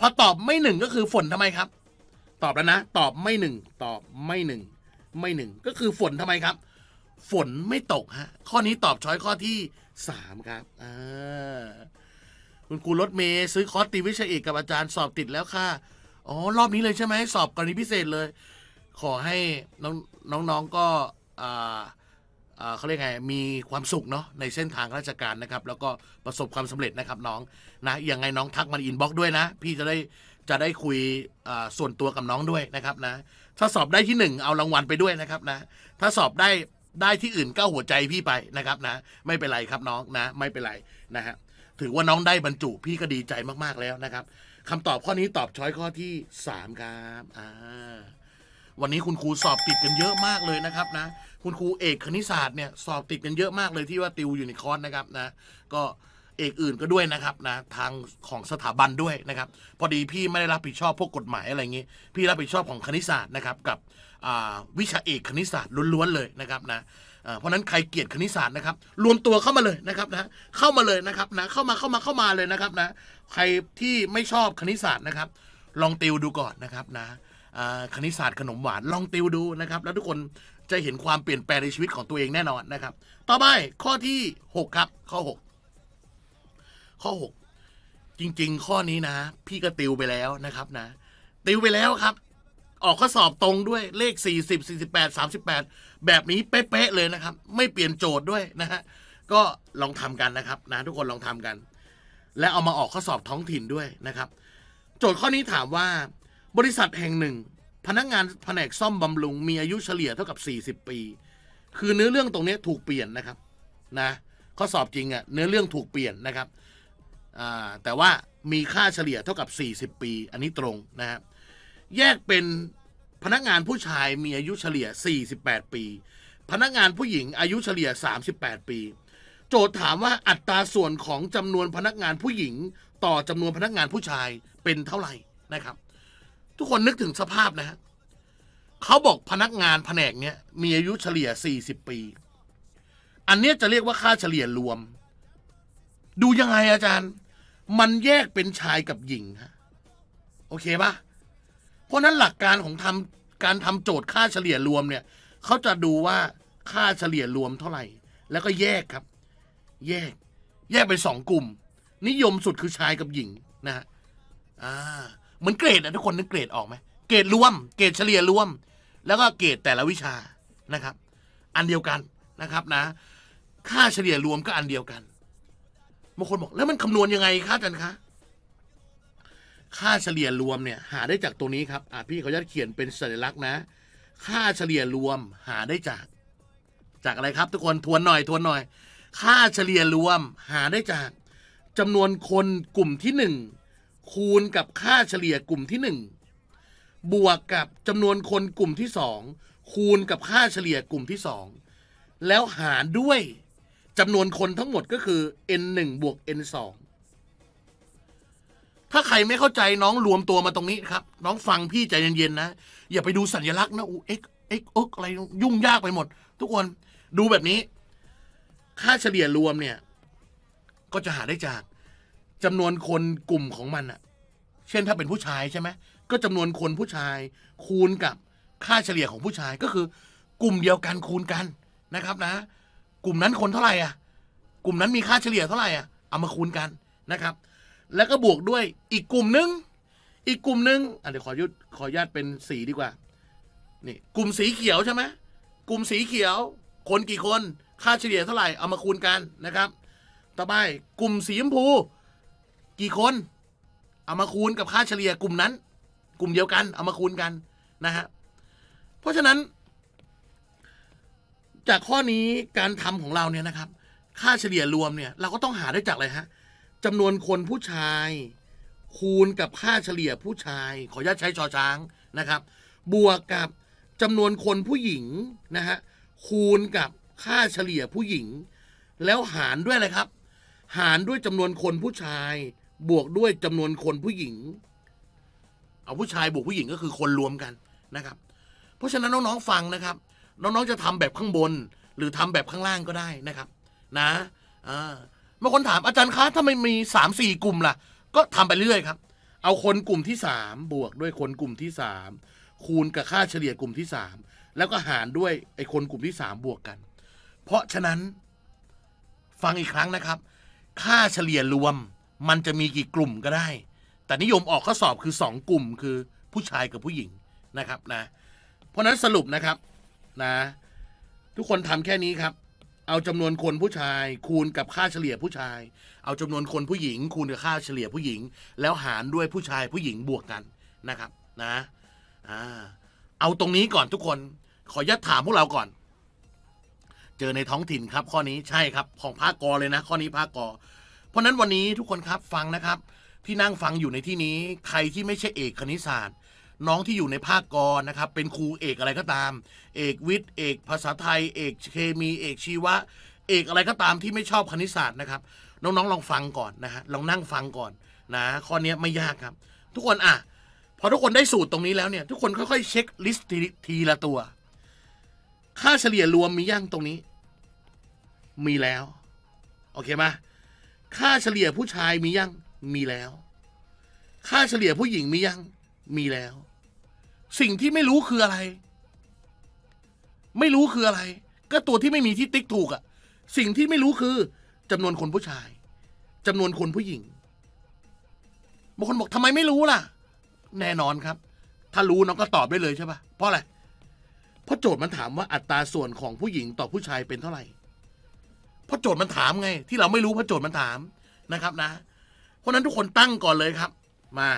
พอตอบไม่หนึ่งก็คือฝนทำไมครับ ตอบแล้วนะ ตอบไม่หนึ่งตอบไม่หนึ่งไม่หนึ่งก็คือฝนทำไมครับ ฝนไม่ตกฮะข้อนี้ตอบช้อยข้อที่สามครับอ่าคุณครูรถเมย์ซื้อคอร์สตีวิชาเอกกับอาจารย์สอบ ติดแล้วค่ะอ๋อ รอบนี้เลยใช่ไหมสอบกรณีพิเศษเลย ขอให้น้องน้องๆก็เขาเรียกไงมีความสุขเนาะในเส้นทางราชการนะครับ แล้วก็ประสบความสำเร็จนะครับน้องนะยังไงน้องทักมาอินบ็อกด้วยนะ พี่จะได้จะได้คุยส่วนตัวกับน้องด้วยนะครับนะ ถ้าสอบได้ที่1เอารางวัลไปด้วยนะครับนะถ้าสอบได้ได้ที่อื่นก็หัวใจพี่ไปนะครับนะ ไม่เป็นไรครับน้องนะ ไม่เป็นไรนะฮะถือว่าน้องได้บรรจุพี่ก็ดีใจมากๆแล้วนะครับคำตอบข้อนี้ตอบช้อยข้อที่สามครับอ่าวันนี้คุณครูสอบติดกันเยอะมากเลยนะครับนะคุณครูเอก คณิตศาสตร์เนี่ยสอบติดกันเยอะมากเลยที่ว่าติวอยู่ในคอร์สนะครับนะก็เอกอื่นก็ด้วยนะครับนะทางของสถาบันด้วยนะครับ พอดีพี่ไม่ได้รับผิดชอบพวกกฎหมายอะไรอย่างนี้ พี่รับผิดชอบของคณิตศาสตร์นะครับ กับวิชาเอกคณิตศาสตร์ล้วนๆเลยนะครับนะเพราะนั้น ใครเกลียดคณิตศาสตร์นะครับ รวมตัวเข้ามาเลยนะครับนะเข้ามาเลยนะครับนะ เข้ามา เข้ามา เข้ามาเลยนะครับนะ ใครที่ไม่ชอบคณิตศาสตร์นะครับ ลองติวดูก่อนนะครับนะคณิตศาสตร์ขนมหวาน ลองติวดูนะครับ แล้วทุกคนจะเห็นความเปลี่ยนแปลงในชีวิตของตัวเองแน่นอนนะครับ ต่อไปข้อที่6ครับ ข้อ 6 ข้อ 6 จริงๆ ข้อนี้นะ พี่ก็ติวไปแล้วนะครับ นะ ติวไปแล้วครับออกข้อสอบตรงด้วยเลข 40 48 38 แบบนี้เป๊ะๆเลยนะครับ ไม่เปลี่ยนโจทย์ด้วยนะฮะก็ลองทำกันนะครับ นะทุกคนลองทำกัน และเอามาออกข้อสอบท้องถิ่นด้วยนะครับ โจทย์ข้อนี้ถามว่า บริษัทแห่งหนึ่ง พนักงานแผนกซ่อมบำรุงมีอายุเฉลี่ยเท่ากับ 40 ปี คือเนื้อเรื่องตรงนี้ถูกเปลี่ยนนะครับ นะ ข้อสอบจริงอะ่ะเนื้อเรื่องถูกเปลี่ยนนะครับแต่ว่ามีค่าเฉลี่ยเท่ากับ 40 ปี อันนี้ตรงนะครับแยกเป็นพนักงานผู้ชายมีอายุเฉลี่ย 48 ปี พนักงานผู้หญิง อายุเฉลี่ย 38 ปี โจทย์ถามว่าอัตราส่วนของจำนวนพนักงานผู้หญิง ต่อจำนวนพนักงานผู้ชายเป็นเท่าไหร่ นะครับ ทุกคนนึกถึงสภาพนะฮะเขาบอกพนักงานแผนกเนี้ยมีอายุเฉลี่ย 40 ปี อันนี้จะเรียกว่าค่าเฉลี่ยรวม ดูยังไงอาจารย์ มันแยกเป็นชายกับหญิงฮะโอเคปะ่ะเพราะนั้นหลักการของทำการทำโจทย์ค่าเฉลี่ยรวมเนี่ยเขาจะดูว่าค่าเฉลี่ยรวมเท่าไหร่ แล้วก็แยกครับ แยก แยกเป็นสองกลุ่ม นิยมสุดคือชายกับหญิงนะฮะอ่าเหมือนเกรดนะทุกคนนึกเกรดออกไหมเกรดรวม เกรดเฉลี่ยรวม แล้วก็เกรดแต่ละวิชานะครับ อันเดียวกันนะครับนะ ค่าเฉลี่ยรวมก็อันเดียวกันบางคนบอก แล้วมันคำนวณยังไงคะอาจารย์คะค่าเฉลี่ยรวมเนี่ยหาได้จากตัวนี้ครับอ่ะพี่เขาจะเขียนเป็นสัญลักษณ์นะ ค่าเฉลี่ยรวมหาได้จาก จากอะไรครับทุกคนทวนหน่อยทวนหน่อย ค่าเฉลี่ยรวมหาได้จาก จำนวนคนกลุ่มที่ 1 คูณกับค่าเฉลี่ยกลุ่มที่ 1 บวกกับจำนวนคนกลุ่มที่ 2 คูณกับค่าเฉลี่ยกลุ่มที่ 2 แล้วหารด้วยจำนวนคนทั้งหมดก็คือ n 1บวก n 2ถ้าใครไม่เข้าใจน้องรวมตัวมาตรงนี้ครับ น้องฟังพี่ใจเย็นๆนะ อย่าไปดูสัญลักษณ์นะอูเอ็กเอ็กเอ็กอะไร ยุ่งยากไปหมด ทุกคนดูแบบนี้ ค่าเฉลี่ยรวมเนี่ย ก็จะหาได้จากจำนวนคนกลุ่มของมันอะเช่นถ้าเป็นผู้ชายใช่ไหมก็จำนวนคนผู้ชายคูณกับค่าเฉลี่ยของผู้ชายก็คือ กลุ่มเดียวกันคูณกันนะครับนะ กลุ่มนั้นคนเท่าไหร่อ่ะ กลุ่มนั้นมีค่าเฉลี่ยเท่าไหร่อ่ะเอามาคูณกันนะครับแล้วก็บวกด้วยอีกกลุ่มนึงอีกกลุ่มนึงอ่ะเดี๋ยวขอยุดขอญาตเป็นสีดีกว่านี่กลุ่มสีเขียวใช่ไหมกลุ่มสีเขียวคนกี่คนค่าเฉลี่ยเท่าไหร่เอามาคูณกันนะครับ ต่อไปกลุ่มสีชมพู กี่คนเอามาคูณกับค่าเฉลี่ยกลุ่มนั้น กลุ่มเดียวกันเอามาคูณกันนะฮะเพราะฉะนั้น จากข้อนี้การทำของเราเนี่ยนะครับค่าเฉลี่ยรวมเนี่ยเราก็ต้องหาได้จากอะไรฮะจำนวนคนผู้ชายคูณกับค่าเฉลี่ยผู้ชาย ขออนุญาตใช้ชอช้างนะครับ บวกกับจำนวนคนผู้หญิงนะฮะคูณกับค่าเฉลี่ยผู้หญิง แล้วหารด้วยอะไรครับ หารด้วยจำนวนคนผู้ชาย บวกด้วยจำนวนคนผู้หญิง เอาผู้ชายบวกผู้หญิง ก็คือคนรวมกันนะครับ เพราะฉะนั้นน้องๆฟังนะครับ น้อง ๆ จะทำแบบข้างบนหรือทำแบบข้างล่างก็ได้นะครับ นะอ่าบางคนถามอาจารย์คะถ้าไม่มีสามสี่กลุ่มล่ะ ก็ทำไปเรื่อยครับ เอาคนกลุ่มที่สามบวกด้วยคนกลุ่มที่สามคูณกับค่าเฉลี่ยกลุ่มที่สามแล้วก็หารด้วยไอ้คนกลุ่มที่สามบวกกันเพราะฉะนั้นฟังอีกครั้งนะครับ ค่าเฉลี่ยรวม มันจะมีกี่กลุ่มก็ได้ แต่นิยมออกข้อสอบคือสองกลุ่มคือ ผู้ชายกับผู้หญิงนะครับนะ เพราะนั้นสรุปนะครับนะ ทุกคนทำแค่นี้ครับเอาจำนวนคนผู้ชายคูณกับค่าเฉลี่ยผู้ชาย เอาจำนวนคนผู้หญิงคูณกับค่าเฉลี่ยผู้หญิง แล้วหารด้วยผู้ชายผู้หญิงบวกกันนะครับนะเอาตรงนี้ก่อนทุกคนขอยัดถามพวกเราก่อน เจอในท้องถิ่นครับ ข้อนี้ใช่ครับของภาคกอเลยนะ ข้อนี้ภาคกอเพราะนั้นวันนี้ทุกคนครับฟังนะครับที่นั่งฟังอยู่ในที่นี้ใครที่ไม่ใช่เอกคณิตศาสตร์น้องที่อยู่ในภาคกรนะครับเป็นครูเอกอะไรก็ตามเอกวิทย์เอกภาษาไทยเอกเคมีเอกชีวะเอกอะไรก็ตามที่ไม่ชอบคณิตศาสตร์นะครับน้องๆลองฟังก่อนนะฮะลองนั่งฟังก่อนนะข้อนี้ไม่ยากครับ ทุกคนอ่ะพอทุกคนได้สูตรตรงนี้แล้วเนี่ยทุกคนค่อยๆเช็คลิสต์ทีละตัว ค่าเฉลี่ยรวมมีย่างตรงนี้ มีแล้วโอเคไหมค่าเฉลี่ยผู้ชายมียังมีแล้ว ค่าเฉลี่ยผู้หญิงมียังมีแล้วสิ่งที่ไม่รู้คืออะไร ไม่รู้คืออะไร ก็ตัวที่ไม่มีที่ติ๊กถูกอะสิ่งที่ไม่รู้คือ จำนวนคนผู้ชาย จำนวนคนผู้หญิงบางคนบอกทำไมไม่รู้ล่ะ แน่นอนครับ ถ้ารู้น้องก็ตอบได้เลยใช่ปะเพราะอะไร เพราะโจทย์มันถามว่าอัตราส่วนของผู้หญิงต่อผู้ชายเป็นเท่าไหร่ เพราะโจทย์มันถามไง ที่เราไม่รู้เพราะโจทย์มันถามนะครับ นะ เพราะนั้นทุกคนตั้งก่อนเลยครับ มา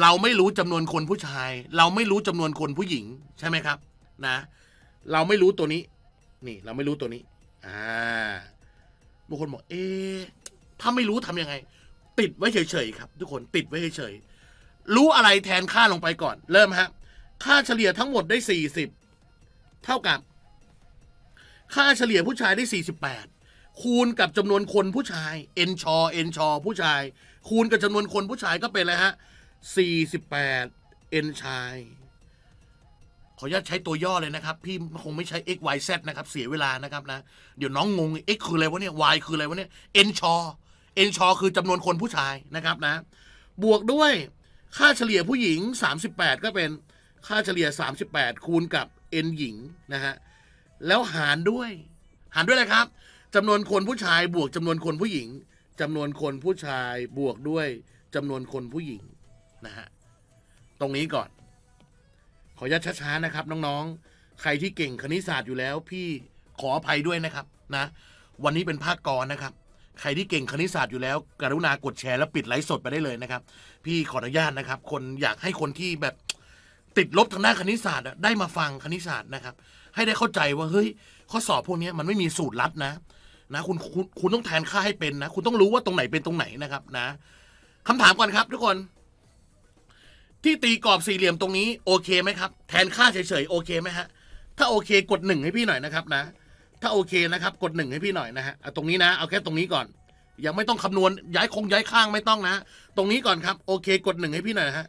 เราไม่รู้จำนวนคนผู้ชาย เราไม่รู้จำนวนคนผู้หญิง ใช่ไหมครับ นะ เราไม่รู้ตัวนี้ นี่ เราไม่รู้ตัวนี้ อ่าบางคนบอกเอ๊ถ้าไม่รู้ทํำยังไง ติดไว้เฉยๆครับทุกคน ติดไว้เฉยๆ รู้อะไรแทนค่าลงไปก่อน เริ่มฮะ ค่าเฉลี่ยทั้งหมดได้สสี่ิบ เท่ากับ ค่าเฉลี่ยผู้ชายได้สสี่ิบแปด คูณกับจำนวนคนผู้ชายเอนชอเอนชอ ผู้ชาย คูณกับจำนวนคนผู้ชายก็เป็นอะไรฮะ48นชายขออนุญาตใช้ตัวย่อเลยนะครับ พี่คงไม่ใช้ x y z นะครับเสียเวลานะครับนะ เดี๋ยวน้องงง x คืออะไรวะเนี่ย y คืออะไรวะเนี่ย n ชอ n ชอคือจำนวนคนผู้ชายนะครับนะ บวกด้วยค่าเฉลี่ยผู้หญิง 38 ก็เป็นค่าเฉลี่ย 38 คูณกับ n หญิงนะฮะแล้วหารด้วย หารด้วยอะไรครับจำนวนคนผู้ชายบวกจำนวนคนผู้หญิงจำนวนคนผู้ชายบวกด้วยจำนวนคนผู้หญิงนะฮะตรงนี้ก่อน ขอยัดช้าๆนะครับน้องๆ ใครที่เก่งคณิตศาสตร์อยู่แล้ว พี่ขออภัยด้วยนะครับนะ วันนี้เป็นภาคกรนะครับ ใครที่เก่งคณิตศาสตร์อยู่แล้วกรุณากดแชร์แล้ว ปิดไลฟ์สดไปได้เลยนะครับ พี่ขออนุญาตนะครับ คนอยากให้คนที่แบบติดลบทางด้านคณิตศาสตร์ได้มาฟังคณิตศาสตร์นะครับ ให้ได้เข้าใจว่าเฮ้ยข้อสอบพวกนี้มันไม่มีสูตรลัดนะนะคุณคุณคุณต้องแทนค่าให้เป็นนะคุณต้องรู้ว่าตรงไหนเป็นตรงไหนนะครับนะคำถามก่อนครับทุกคนที่ตีกรอบสี่เหลี่ยมตรงนี้โอเคไหมครับแทนค่าเฉยๆโอเคไหมฮะถ้าโอเคกดหนึ่งให้พี่หน่อยนะครับนะ ถ้าโอเคนะครับกดหนึ่งให้พี่หน่อยนะฮะตรงนี้นะเอาแค่ตรงนี้ก่อน ยังไม่ต้องคำนวณย้ายคงย้ายข้างไม่ต้องนะ ตรงนี้ก่อนครับโอเค กดหนึ่งให้พี่หน่อยนะฮะ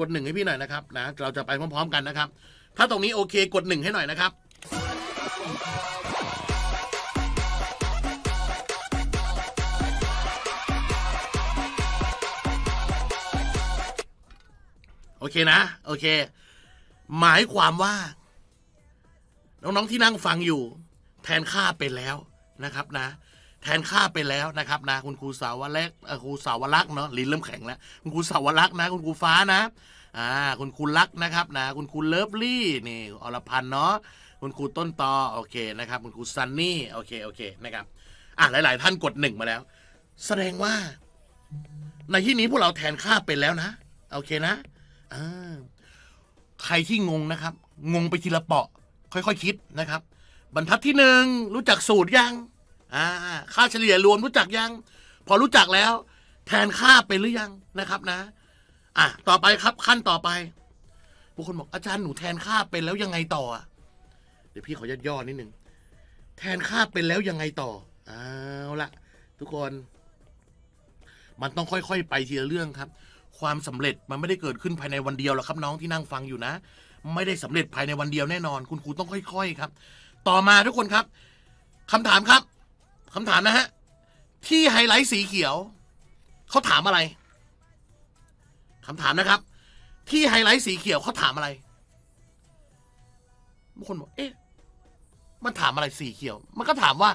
กดหนึ่งให้พี่หน่อยนะครับนะเราจะไปพร้อมๆ กันนะครับ ถ้าตรงนี้โอเค กดหนึ่งให้หน่อยนะครับโอเคนะโอเค หมายความว่าน้องๆที่นั่งฟังอยู่ แทนค่าไปแล้วนะครับ นะ แทนค่าไปแล้วนะครับนะคุณครูสาวลักครูสาวรักเนาะลิ้นเริ่มแข็งแล้วคุณครูสาวรักนะ คุณครูฟ้านะอ่าคุณครูรักนะครับ นะ คุณครูเลิฟลี่นี่อรพันธ์เนาะคุณครูต้นตอโอเคนะครับ คุณครูซันนี่โอเคโอเคนะครับอ่ะหลาย ๆ ท่านกดหนึ่งมาแล้ว แสดงว่า ในที่นี้พวกเราแทนค่าไปแล้วนะโอเคนะอใครที่งงนะครับ งงไปทีละเปาะ ค่อยๆคคิดนะครับ บรรทัดที่หนึ่งรู้จักสูตรยังอ่าค่าเฉลี่ยรวม รู้จักยัง พอรู้จักแล้ว แทนค่าไปหรือยังนะครับ นะอ่ะต่อไปครับขั้นต่อไปบางคนบอกอาจารย์หนูแทนค่าเป็นแล้วยังไงต่อเดี๋ยวพี่ขอยัดย่อนิดหนึ่งแทนค่าเป็นแล้วยังไงต่อเอาละทุกคน มันต้องค่อยๆไปทีละเรื่องครับความสำเร็จมันไม่ได้เกิดขึ้นภายในวันเดียวหรอกครับ น้องที่นั่งฟังอยู่นะ ไม่ได้สำเร็จภายในวันเดียวแน่นอนคุณครูต้องค่อย ๆ ครับ ต่อมาทุกคนครับ คำถามครับ คำถามนะฮะที่ไฮไลท์สีเขียว เขาถามอะไร คำถามนะครับ ที่ไฮไลท์สีเขียวเขาถามอะไรบางคนบอกเอ๊ะ มันถามอะไรสีเขียว มันก็ถามว่า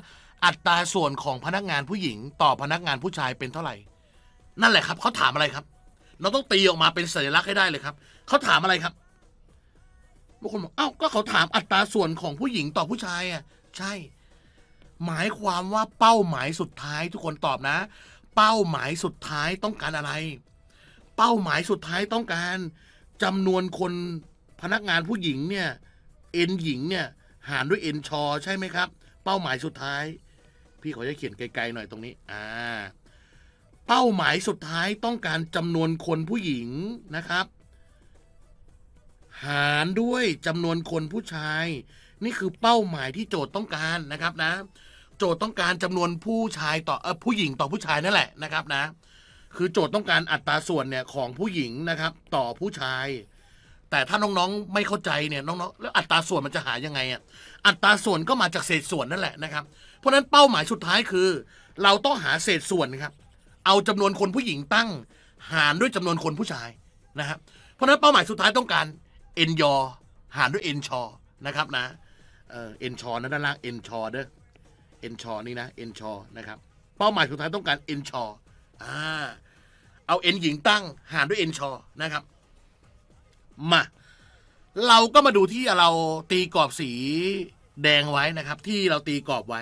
อัตราส่วนของพนักงานผู้หญิง ต่อพนักงานผู้ชายเป็นเท่าไหร่ นั่นแหละครับเขาถามอะไรครับเราต้องตีออกมาเป็นสัญลักษณ์ให้ได้เลยครับ เขาถามอะไรครับบางคนบอกเอ้าก็เขาถามอัตราส่วนของผู้หญิงต่อผู้ชายอ่ะ ใช่ หมายความว่าเป้าหมายสุดท้าย ทุกคนตอบนะ เป้าหมายสุดท้ายต้องการอะไร เป้าหมายสุดท้ายต้องการจำนวนคนพนักงานผู้หญิงเนี่ยเอ็นหญิงเนี่ย หารด้วยเอ็นชอ ใช่ไหมครับ เป้าหมายสุดท้าย พี่ขอจะเขียนไกลๆหน่อยตรงนี้ อ่าเป้าหมายสุดท้ายต้องการจำนวนคนผู้หญิงนะครับ หารด้วยจำนวนคนผู้ชาย นี่คือเป้าหมายที่โจทย์ต้องการนะครับนะโจทย์ต้องการจำนวนผู้ชายต่อเออผู้หญิงต่อผู้ชายนั่นแหละนะครับนะคือโจทย์ต้องการอัตราส่วนเนี่ยของผู้หญิงนะครับ ต่อผู้ชาย แต่ถ้าน้องๆไม่เข้าใจเนี่ยน้องๆแล้วอัตราส่วนมันจะหายังไงอ่ะอัตราส่วนก็มาจากเศษส่วนนั่นแหละนะครับเพราะนั้นเป้าหมายสุดท้ายคือ เราต้องหาเศษส่วนครับเอาจำนวนคนผู้หญิงตั้ง หารด้วยจำนวนคนผู้ชายนะครับเพราะนั้นเป้าหมายสุดท้ายต้องการเอ็นยอหารด้วยเอ็นชอนะครับนะเอ็นชอนะด้านล่างเอ็นชอเด้อเอ็นชอนี่นะเอ็นชอนะครับ เป้าหมายสุดท้ายต้องการเอ็นชออ่าเอาเอ็นหญิงตั้ง หารด้วยเอ็นชอนะครับ มา เราก็มาดูที่เราตีกรอบสีแดงไว้นะครับ ที่เราตีกรอบไว้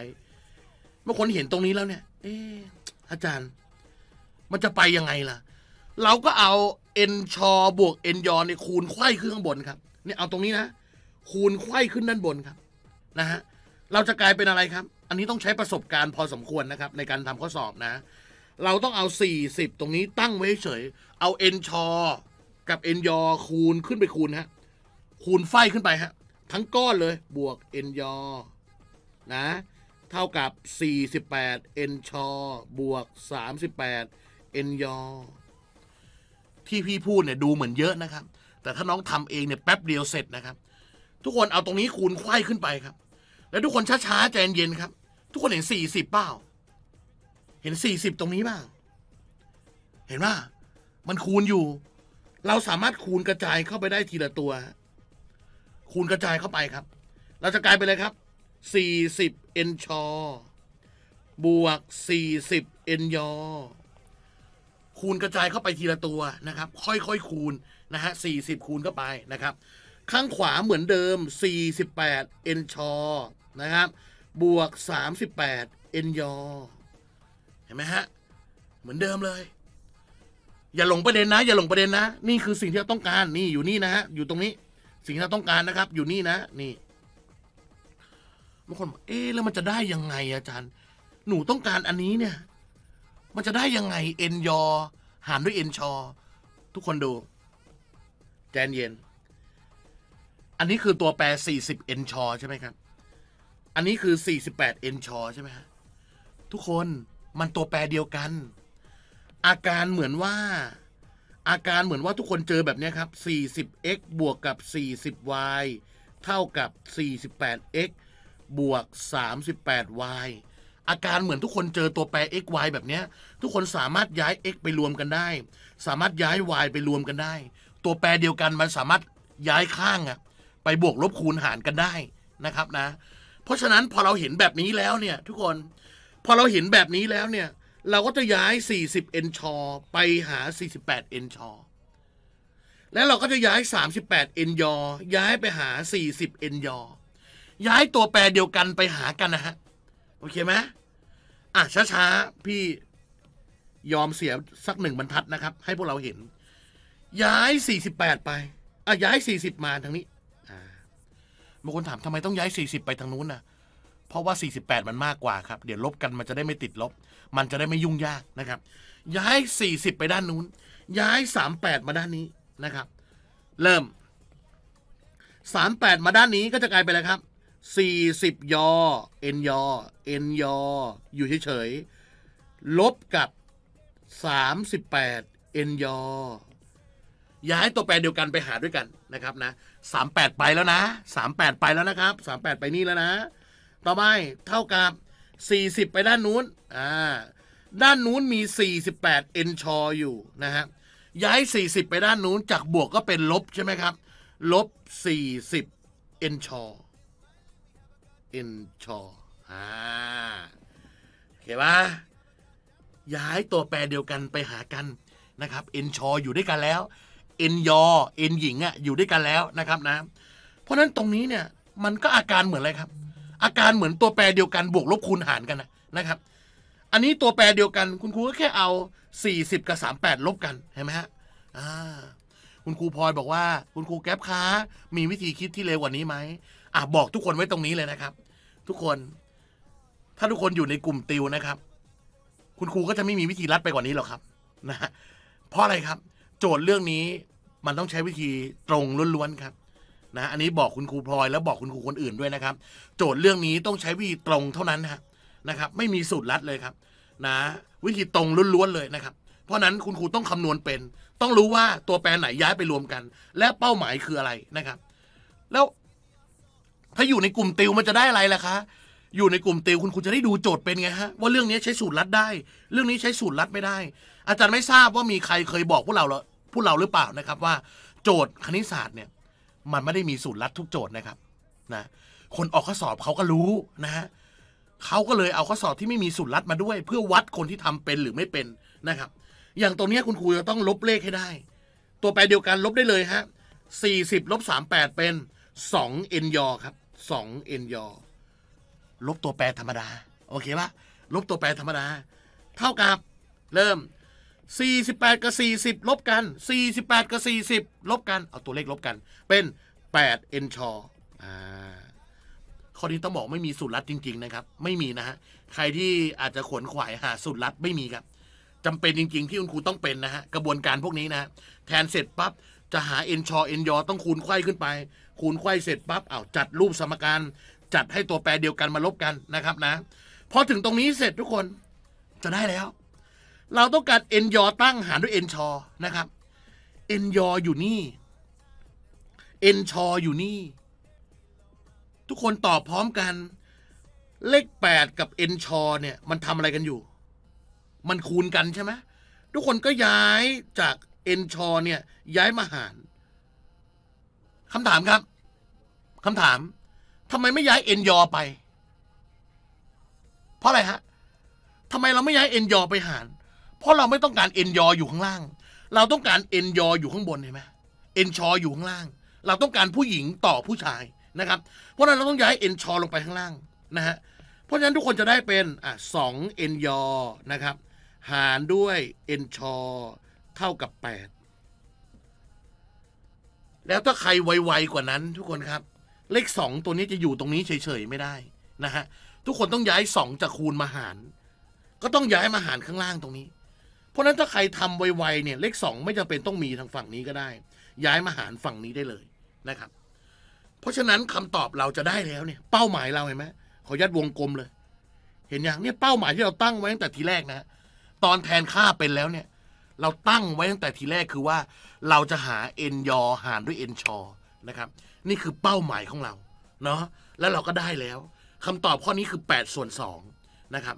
เมื่อคนเห็นตรงนี้แล้วเนี่ย เอออาจารย์มันจะไปยังไงล่ะ เราก็เอาเอ็นชอบวกเอ็นยอนในคูณไขว้ขึ้นข้างบนครับเนี่ยเอาตรงนี้นะ คูณไขว้ขึ้นด้านบนครับ นะฮะ เราจะกลายเป็นอะไรครับ อันนี้ต้องใช้ประสบการณ์พอสมควรนะครับในการทำข้อสอบนะ เราต้องเอา 40 ตรงนี้ตั้งไว้เฉย เอาเอ็นชอกับเอ็นยอ คูณขึ้นไปคูณฮะ คูณไฟขึ้นไปฮะ ทั้งก้อนเลย บวกเอ็นยอ นะ เท่ากับ 48เอ็นชอบวก 38เอ็นยอ ที่พี่พูดเนี่ยดูเหมือนเยอะนะครับ แต่ถ้าน้องทำเองเนี่ยแป๊บเดียวเสร็จนะครับ ทุกคนเอาตรงนี้คูณไข้ขึ้นไปครับ แล้วทุกคนช้าๆใจเย็นครับ ทุกคนเห็นสี่สิบเปล่า เห็นสี่สิบตรงนี้บ้างเห็นว่ามันคูณอยู่ เราสามารถคูณกระจายเข้าไปได้ทีละตัว คูณกระจายเข้าไปครับ เราจะกลายไปเลยครับ สี่สิบเอ็นชอ บวกสี่สิบเอ็นยอคูณกระจายเข้าไปทีละตัวนะครับค่อยๆคคูณนะฮะสี่สิบคูณเข้าไปนะครับ ข้างขวาเหมือนเดิม48เอ็นชอนะครับบวก 38เอ็นยอเห็นไหมฮะเหมือนเดิมเลย อย่าหลงประเด็นนะ อย่าหลงประเด็นนะ นี่คือสิ่งที่เราต้องการนี่อยู่นี่นะฮะอยู่ตรงนี้สิ่งที่เราต้องการนะครับ อยู่นี่นะนี่บางคนบอกเอ๊แล้วมันจะได้ยังไงอาจารย์ หนูต้องการอันนี้เนี่ยมันจะได้ยังไงเอ็นยอหารด้วยเอ็นชอทุกคนดูแจนเย็น อันนี้คือตัวแปร 40เอ็นชอใช่ไหมครับ อันนี้คือ 48เอ็นชอใช่ไหมฮะทุกคนมันตัวแปรเดียวกัน อาการเหมือนว่า อาการเหมือนว่าทุกคนเจอแบบนี้ครับ 40x บวกกับ 40y เท่ากับ 48x บวก 38y อาการเหมือนทุกคนเจอตัวแปร x y แบบเนี้ยทุกคนสามารถย้าย x ไปรวมกันได้ สามารถย้าย y ไปรวมกันได้ ตัวแปรเดียวกันมันสามารถย้ายข้างอะไปบวกลบคูณหารกันได้นะครับนะเพราะฉะนั้นพอเราเห็นแบบนี้แล้วเนี่ยทุกคนพอเราเห็นแบบนี้แล้วเนี่ยเราก็จะย้าย 40 n ชอไปหา 48 n ชอแล้วเราก็จะย้าย 38 n ยอย้ายไปหา 40 n ยอย้ายตัวแปรเดียวกันไปหากันนะฮะโอเคไหมอ่ะช้าๆพี่ยอมเสียสักหนึ่งบรรทัดนะครับ ให้พวกเราเห็น ย้ายสสี่ิบแปดไป อ่ะย้ายสสี่ิบมาทางนี้อ่าบางคนถามทำไมต้อง ย้ายสสี่ิบไปทางนู้นน่ะ เพราะว่าสสี่ิบแปดมันมากกว่าครับ เดี๋ยวลบกันมันจะได้ไม่ติดลบ มันจะได้ไม่ยุ่งยากนะครับ ย้ายสสี่ิบไปด้านนู้น ย้ายสามแปดมาด้านนี้นะครับ เริ่มสามาด้านนี้ก็จะกลายไปแล้วครับ40ยอเอ็นยอเอ็นยออยู่เฉยๆลบกับ 38นยอย้ายตัวแปรเดียวกันไปหาด้วยกันนะครับนะ38 ไปแล้วนะ38 ไปแล้วนะครับ38 ไปนี่แล้วนะ ต่อไปเท่ากับ 40 ไปด้านนู้นอ่าด้านนู้นมี 48นชออยู่นะฮะย้าย 40 ไปด้านนู้น จากบวกก็เป็นลบใช่ไหมครับลบ40นชอเอ็นชออ่าโอเคปะย้ายตัวแปรเดียวกันไปหากันนะครับเอ็นชออยู่ด้วยกันแล้วเอ็นยอเอ็นหญิงอ่ะอยู่ด้วยกันแล้วนะครับนะ เพราะนั้นตรงนี้เนี่ยมันก็อาการเหมือนอะไรครับ อาการเหมือนตัวแปรเดียวกัน บวกลบคูณหารกันนะครับ อันนี้ตัวแปรเดียวกันคุณครูก็แค่เอา 40 กับ 38 ลบกันเห็นไหมฮะ อ่า คุณครูพลอยบอกว่า คุณครูแก๊ปค้ามีวิธีคิดที่เร็วกว่านี้ไหมอ่ะบอกทุกคนไว้ตรงนี้เลยนะครับทุกคน ถ้าทุกคนอยู่ในกลุ่มติวนะครับ คุณครูก็จะไม่มีวิธีรัดไปกว่านี้หรอกครับ นะ เพราะอะไรครับ โจทย์เรื่องนี้มันต้องใช้วิธีตรงล้วนๆครับ นะ อันนี้บอกคุณครูพลอยแล้วบอกคุณครูคนอื่นด้วยนะครับ โจทย์เรื่องนี้ต้องใช้วิธีตรงเท่านั้นนะนะครับ ไม่มีสูตรลัดเลยครับ นะ วิธีตรงล้วนๆเลยนะครับ เพราะนั้นคุณครูต้องคำนวณเป็น ต้องรู้ว่าตัวแปรไหนย้ายไปรวมกัน และเป้าหมายคืออะไรนะครับ แล้วถ้าอยู่ในกลุ่มติวมันจะได้อะไรล่ะคะ อยู่ในกลุ่มติวคุณครูจะได้ดูโจทย์เป็นไงฮะ ว่าเรื่องนี้ใช้สูตรลัดได้ เรื่องนี้ใช้สูตรลัดไม่ได้ อาจารย์ไม่ทราบว่ามีใครเคยบอกพวกเราพวกเราหรือเปล่านะครับ ว่า โจทย์คณิตศาสตร์เนี่ย มันไม่ได้มีสูตรลัดทุกโจทย์นะครับนะคนออกข้อสอบเขาก็รู้นะฮะเขาก็เลยเอาข้อสอบที่ไม่มีสูตรลัดมาด้วยเพื่อวัดคนที่ทำเป็นหรือไม่เป็นนะครับ อย่างตัวนี้คุณครูจะต้องลบเลขให้ได้ ตัวแปรเดียวกันลบได้เลยฮะ40ลบ38เป็น2 n ยอครับงเอ็นยอลบตัวแปรธรรมดาโอเคปะลบตัวแปรธรรมดา เท่ากับเริ่ม 48 กับ 40 ลบกัน 48กับ40 ลบกันเอาตัวเลขลบกัน เป็น8เอ็นชออ่าข้อนี้ต้องบอกไม่มีสูตรลัดจริงๆนะครับไม่มีนะฮะใครที่อาจจะขวนขวายหาสูตรลัดไม่มีครับจำเป็นจริงๆที่คุณครูต้องเป็นนะฮะกระบวนการพวกนี้นะแทนเสร็จปั๊บจะหาเอ็นชอเอ็นยอต้องคูณไข้ขึ้นไปคูณไขว้เสร็จปั๊บเอาจัดรูปสมการ จัดให้ตัวแปรเดียวกันมาลบกันนะครับนะ พอถึงตรงนี้เสร็จทุกคนจะได้แล้ว เราต้องการ n ยอตั้งหารด้วย n ชอนะครับ n ยออยู่นี่ n ชออยู่นี่ ทุกคนตอบพร้อมกัน เลข 8 กับ n ชอเนี่ยมันทำอะไรกันอยู่ มันคูณกันใช่ไหมทุกคนก็ย้ายจาก n ชอเนี่ยย้ายมาหารคำถามครับ คำถามทำไมไม่ย้ายเอ็นยอไป เพราะอะไรฮะทำไมเราไม่ย้ายเอ็นยอไปหาร เพราะเราไม่ต้องการเอ็นยออยู่ข้างล่าง เราต้องการเอ็นยออยู่ข้างบนเห็นไหมเอ็นชออยู่ข้างล่าง เราต้องการผู้หญิงต่อผู้ชายนะครับ เพราะนั้นเราต้องย้ายเอ็นชอลงไปข้างล่างนะฮะ เพราะฉะนั้นทุกคนจะได้เป็นอ่ะสองเอ็นยอ นะครับ หารด้วยเอ็นชอ เท่ากับ 8แล้วถ้าใครไว ๆ กว่านั้น ทุกคนครับ เลขสองตัวนี้จะอยู่ตรงนี้เฉยๆไม่ได้นะฮะทุกคนต้องย้ายสองจากคูณมาหาร ก็ต้องย้ายมาหารข้างล่างตรงนี้ เพราะนั้นถ้าใครทำไว ๆเนี่ยเลขสองไม่จำเป็นต้องมีทางฝั่งนี้ก็ได้ ย้ายมาหารฝั่งนี้ได้เลยนะครับ เพราะฉะนั้นคำตอบเราจะได้แล้วเนี่ยเป้าหมายเราเห็นไหมขอยัดวงกลมเลย เห็นอย่างเนี่ยเป้าหมายที่เราตั้งไว้ตั้งแต่ทีแรกนะตอนแทนค่าเป็นแล้วเนี่ยเราตั้งไว้ตั้งแต่ทีแรกคือว่า เราจะหาเอ็นยอหารด้วยเอ็นชอ นะครับ นี่คือเป้าหมายของเรา เนาะแล้วเราก็ได้แล้ว คำตอบข้อนี้คือ 8 ส่วน2นะครับ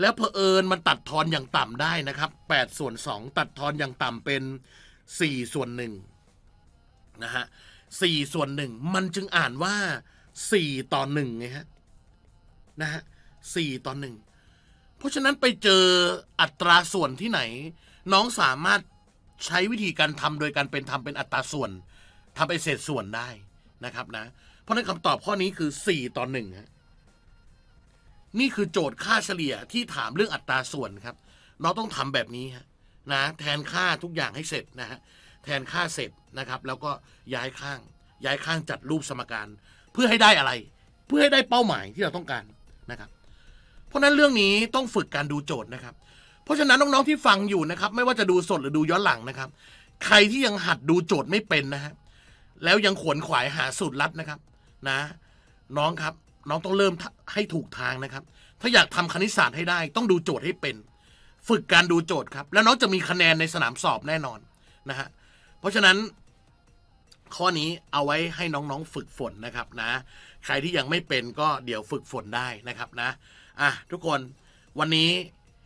แล้วเพอเอิญมันตัดทอนอย่างต่ำได้นะครับ8ส่วน 2 ตัดทอนอย่างต่ำเป็น 4 ส่วน1นะฮะสี่ส่วนหนึ่งมันจึงอ่านว่าสี่ต่อหนึ่งไงฮะนะฮะสี่ต่อหนึ่งเพราะฉะนั้นไปเจออัตราส่วนที่ไหนน้องสามารถใช้วิธีการทำโดย การเป็น ทำเป็นอัตราส่วน ทำเป็นเศษส่วนได้นะครับนะ เพราะนั้นคำตอบข้อนี้คือสี่ต่อหนึ่งฮะนี่คือโจทย์ค่าเฉลี่ยที่ถามเรื่องอัตราส่วนครับน้องต้อง ทำแบบนี้ฮะนะ แทนค่าทุกอย่างให้เสร็จนะฮะแทนค่าเสร็จนะครับ แล้วก็ย้ายข้าง ย้ายข้างจัดรูปสมการเพื่อให้ได้อะไร เพื่อให้ได้เป้าหมายที่เราต้องการนะครับ เพราะนั้นเรื่องนี้ต้องฝึกการดูโจทย์นะครับเพราะฉะนั้น น้อง ๆ ที่ฟังอยู่นะครับ ไม่ว่าจะดูสด หรือดูย้อนหลังนะครับ ใครที่ยังหัดดูโจทย์ไม่เป็นนะฮะแล้วยังขวนขวายหาสูตรลัดนะครับนะ น้องครับน้องต้องเริ่มให้ถูกทางนะครับ ถ้าอยากทำคณิตศาสตร์ให้ได้ ต้องดูโจทย์ให้เป็น ฝึกการดูโจทย์ครับแล้วน้องจะมีคะแนนในสนามสอบแน่นอนนะฮะเพราะฉะนั้น ข้อนี้เอาไว้ให้น้องๆฝึกฝนนะครับนะ ใครที่ยังไม่เป็นก็เดี๋ยวฝึกฝนได้นะครับนะอ่ะทุกคนวันนี้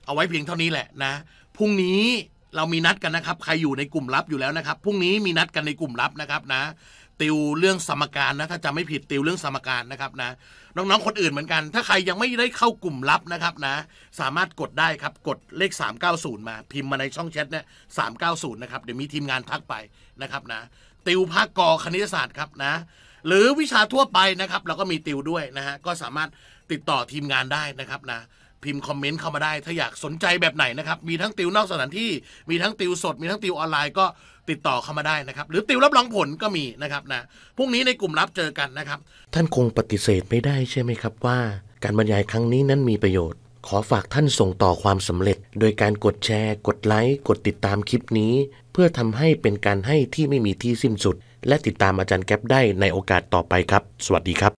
เอาไว้เพียงเท่านี้แหละนะ พรุ่งนี้เรามีนัดกันนะครับ ใครอยู่ในกลุ่มลับอยู่แล้วนะครับ พรุ่งนี้มีนัดกันในกลุ่มลับนะครับนะ ติวเรื่องสมการนะถ้าจำไม่ผิดติวเรื่องสมการนะครับนะ น้องๆคนอื่นเหมือนกัน ถ้าใครยังไม่ได้เข้ากลุ่มลับนะครับนะ สามารถกดได้ครับกดเลข 390 มา พิมพ์มาในช่องแชทเนี่ยสามเนะครับเดี๋ยวมีทีมงานทักไปนะครับนะ ติวภาคกอคณิตศาสตร์ครับนะ หรือวิชาทั่วไปนะครับ เราก็มีติวด้วยนะฮะก็สามารถติดต่อทีมงานได้นะครับนะพิมพ์คอมเมนต์เข้ามาได้ ถ้าอยากสนใจแบบไหนนะครับมีทั้งติวนอกสถานที่มีทั้งติวสดมีทั้งติวออนไลน์ก็ติดต่อเข้ามาได้นะครับหรือติวรับรองผลก็มีนะครับนะพรุ่งนี้ในกลุ่มรับเจอกันนะครับท่านคงปฏิเสธไม่ได้ใช่ไหมครับว่า การบรรยายครั้งนี้นั้นมีประโยชน์ ขอฝากท่านส่งต่อความสำเร็จ โดยการกดแชร์ กดไลค์กดติดตามคลิปนี้ เพื่อทำให้เป็นการให้ที่ไม่มีที่สิ้นสุด และติดตามอาจารย์แก๊ปได้ในโอกาสต่อไปครับ สวัสดีครับ